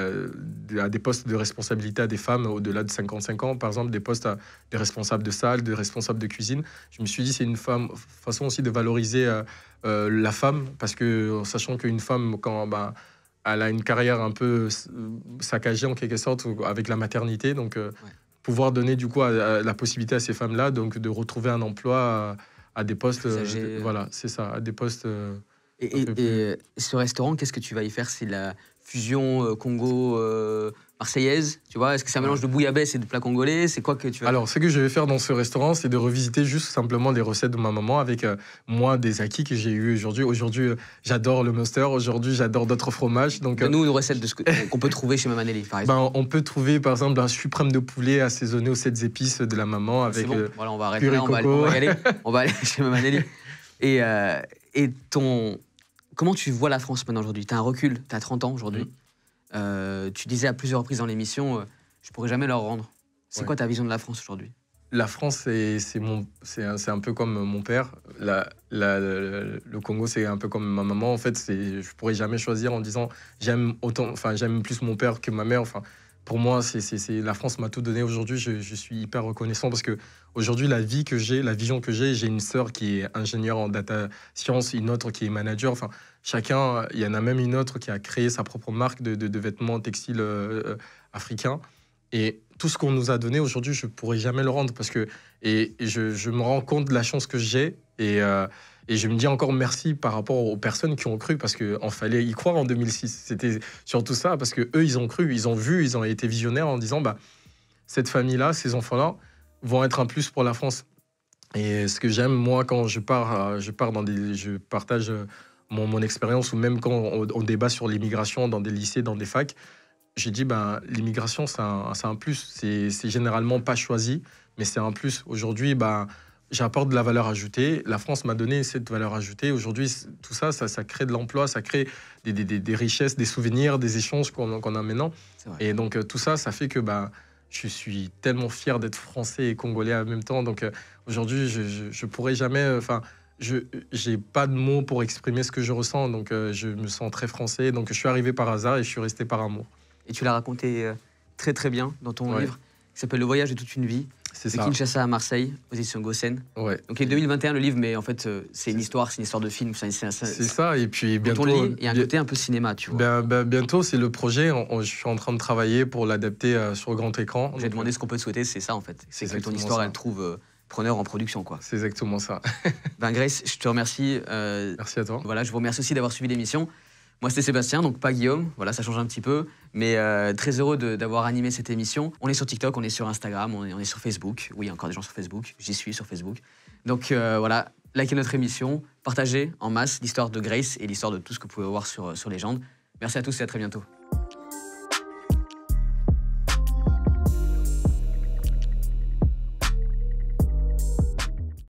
des, postes de responsabilité à des femmes au-delà de 55 ans. Par exemple, des postes à des responsables de salle, des responsables de cuisine. Je me suis dit, c'est une femme, façon aussi de valoriser la femme parce que sachant qu'une femme, quand... Ben, elle a une carrière un peu saccagée en quelque sorte avec la maternité. Donc, euh, pouvoir donner du coup la possibilité à ces femmes-là donc de retrouver un emploi à, des postes. Euh, euh. voilà, c'est ça, à des postes. et, et, ce restaurant, qu'est-ce que tu vas y faire C'est la fusion Congo marseillaise Tu vois, est-ce que ça mélange de bouillabaisse et de plats congolais C'est quoi que tu veux Alors, ce que je vais faire dans ce restaurant, c'est de revisiter juste simplement les recettes de ma maman avec euh, moi des acquis que j'ai eu aujourd'hui. Aujourd'hui, euh, j'adore le Munster. Aujourd'hui, j'adore d'autres fromages. Donc, nous euh, une recette de ce <laughs> qu'on peut trouver chez Maman Ben, on peut trouver, par exemple, un suprême de poulet assaisonné aux 7 épices de la maman ah, avec voilà, on va on, va, aller. chez Maman Et, et ton... Comment tu vois la France maintenant aujourd'hui Tu as un recul, tu as 30 ans aujourd'hui. Mm. Euh, tu disais à plusieurs reprises dans l'émission, euh, je pourrais jamais leur rendre. C'est quoi ta vision de la France aujourd'hui La France, c'est mon, c'est un, peu comme mon père. le, Congo, c'est un peu comme ma maman. En fait, je pourrais jamais choisir en disant j'aime autant, enfin j'aime plus mon père que ma mère. Enfin, pour moi, c'est, la France m'a tout donné aujourd'hui. Je, je, suis hyper reconnaissant parce que aujourd'hui, la vie que j'ai, la vision que j'ai, j'ai une sœur qui est ingénieure en data science, une autre qui est manager. Enfin, Chacun, il y en a même une autre qui a créé sa propre marque de, vêtements textiles euh, euh, africains. Et tout ce qu'on nous a donné aujourd'hui, je ne pourrai jamais le rendre parce que et, je, me rends compte de la chance que j'ai euh, et, je me dis encore merci par rapport aux personnes qui ont cru parce qu'il fallait y croire en 2006. C'était surtout ça parce que eux, ils ont cru, ils ont vu, ils ont été visionnaires en disant bah cette famille-là, ces enfants-là vont être un plus pour la France. Et ce que j'aime moi quand je pars, je pars dans des, je partage mon, expérience, ou même quand on, débat sur l'immigration dans des lycées, dans des facs, j'ai dit ben, l'immigration, c'est un, plus. C'est généralement pas choisi, mais c'est un plus. Aujourd'hui, ben, j'apporte de la valeur ajoutée. La France m'a donné cette valeur ajoutée. Aujourd'hui, tout ça, ça, crée de l'emploi, ça crée des, richesses, des souvenirs, des échanges qu'on a maintenant. Et donc, euh, tout ça, ça fait que ben, je suis tellement fier d'être français et congolais en même temps. Donc, euh, aujourd'hui, je, je, pourrais jamais. Enfin, je j'ai pas de mots pour exprimer ce que je ressens, donc euh, je me sens très français. Donc je suis arrivé par hasard et je suis resté par amour. Et tu l'as raconté euh, très très bien dans ton livre qui s'appelle Le voyage de toute une vie. C'est ça. Kinshasa à Marseille, aux éditions Gossen. Ouais. Donc il est 2021 le livre, mais en fait euh, c'est une histoire, c'est une histoire de film. C'est ça, et puis bientôt. il y a un côté un peu cinéma, tu vois. Ben, ben bientôt c'est le projet, je suis en train de travailler pour l'adapter sur grand écran. J'ai demandé ce qu'on peut te souhaiter, c'est ça en fait. C'est que ton histoire elle trouve preneur en production. quoi. C'est exactement ça. <laughs> ben Grace, je te remercie. Euh, Merci à toi. Voilà, je vous remercie aussi d'avoir suivi l'émission. Moi, c'était Sébastien, donc pas Guillaume. Voilà, ça change un petit peu. Mais euh, très heureux d'avoir animé cette émission. On est sur TikTok, on est sur Instagram, on est, on est sur Facebook. Oui, il y a encore des gens sur Facebook. J'y suis sur Facebook. Donc euh, voilà, likez notre émission, partagez en masse l'histoire de Grace et l'histoire de tout ce que vous pouvez voir sur, sur Légende. Merci à tous et à très bientôt.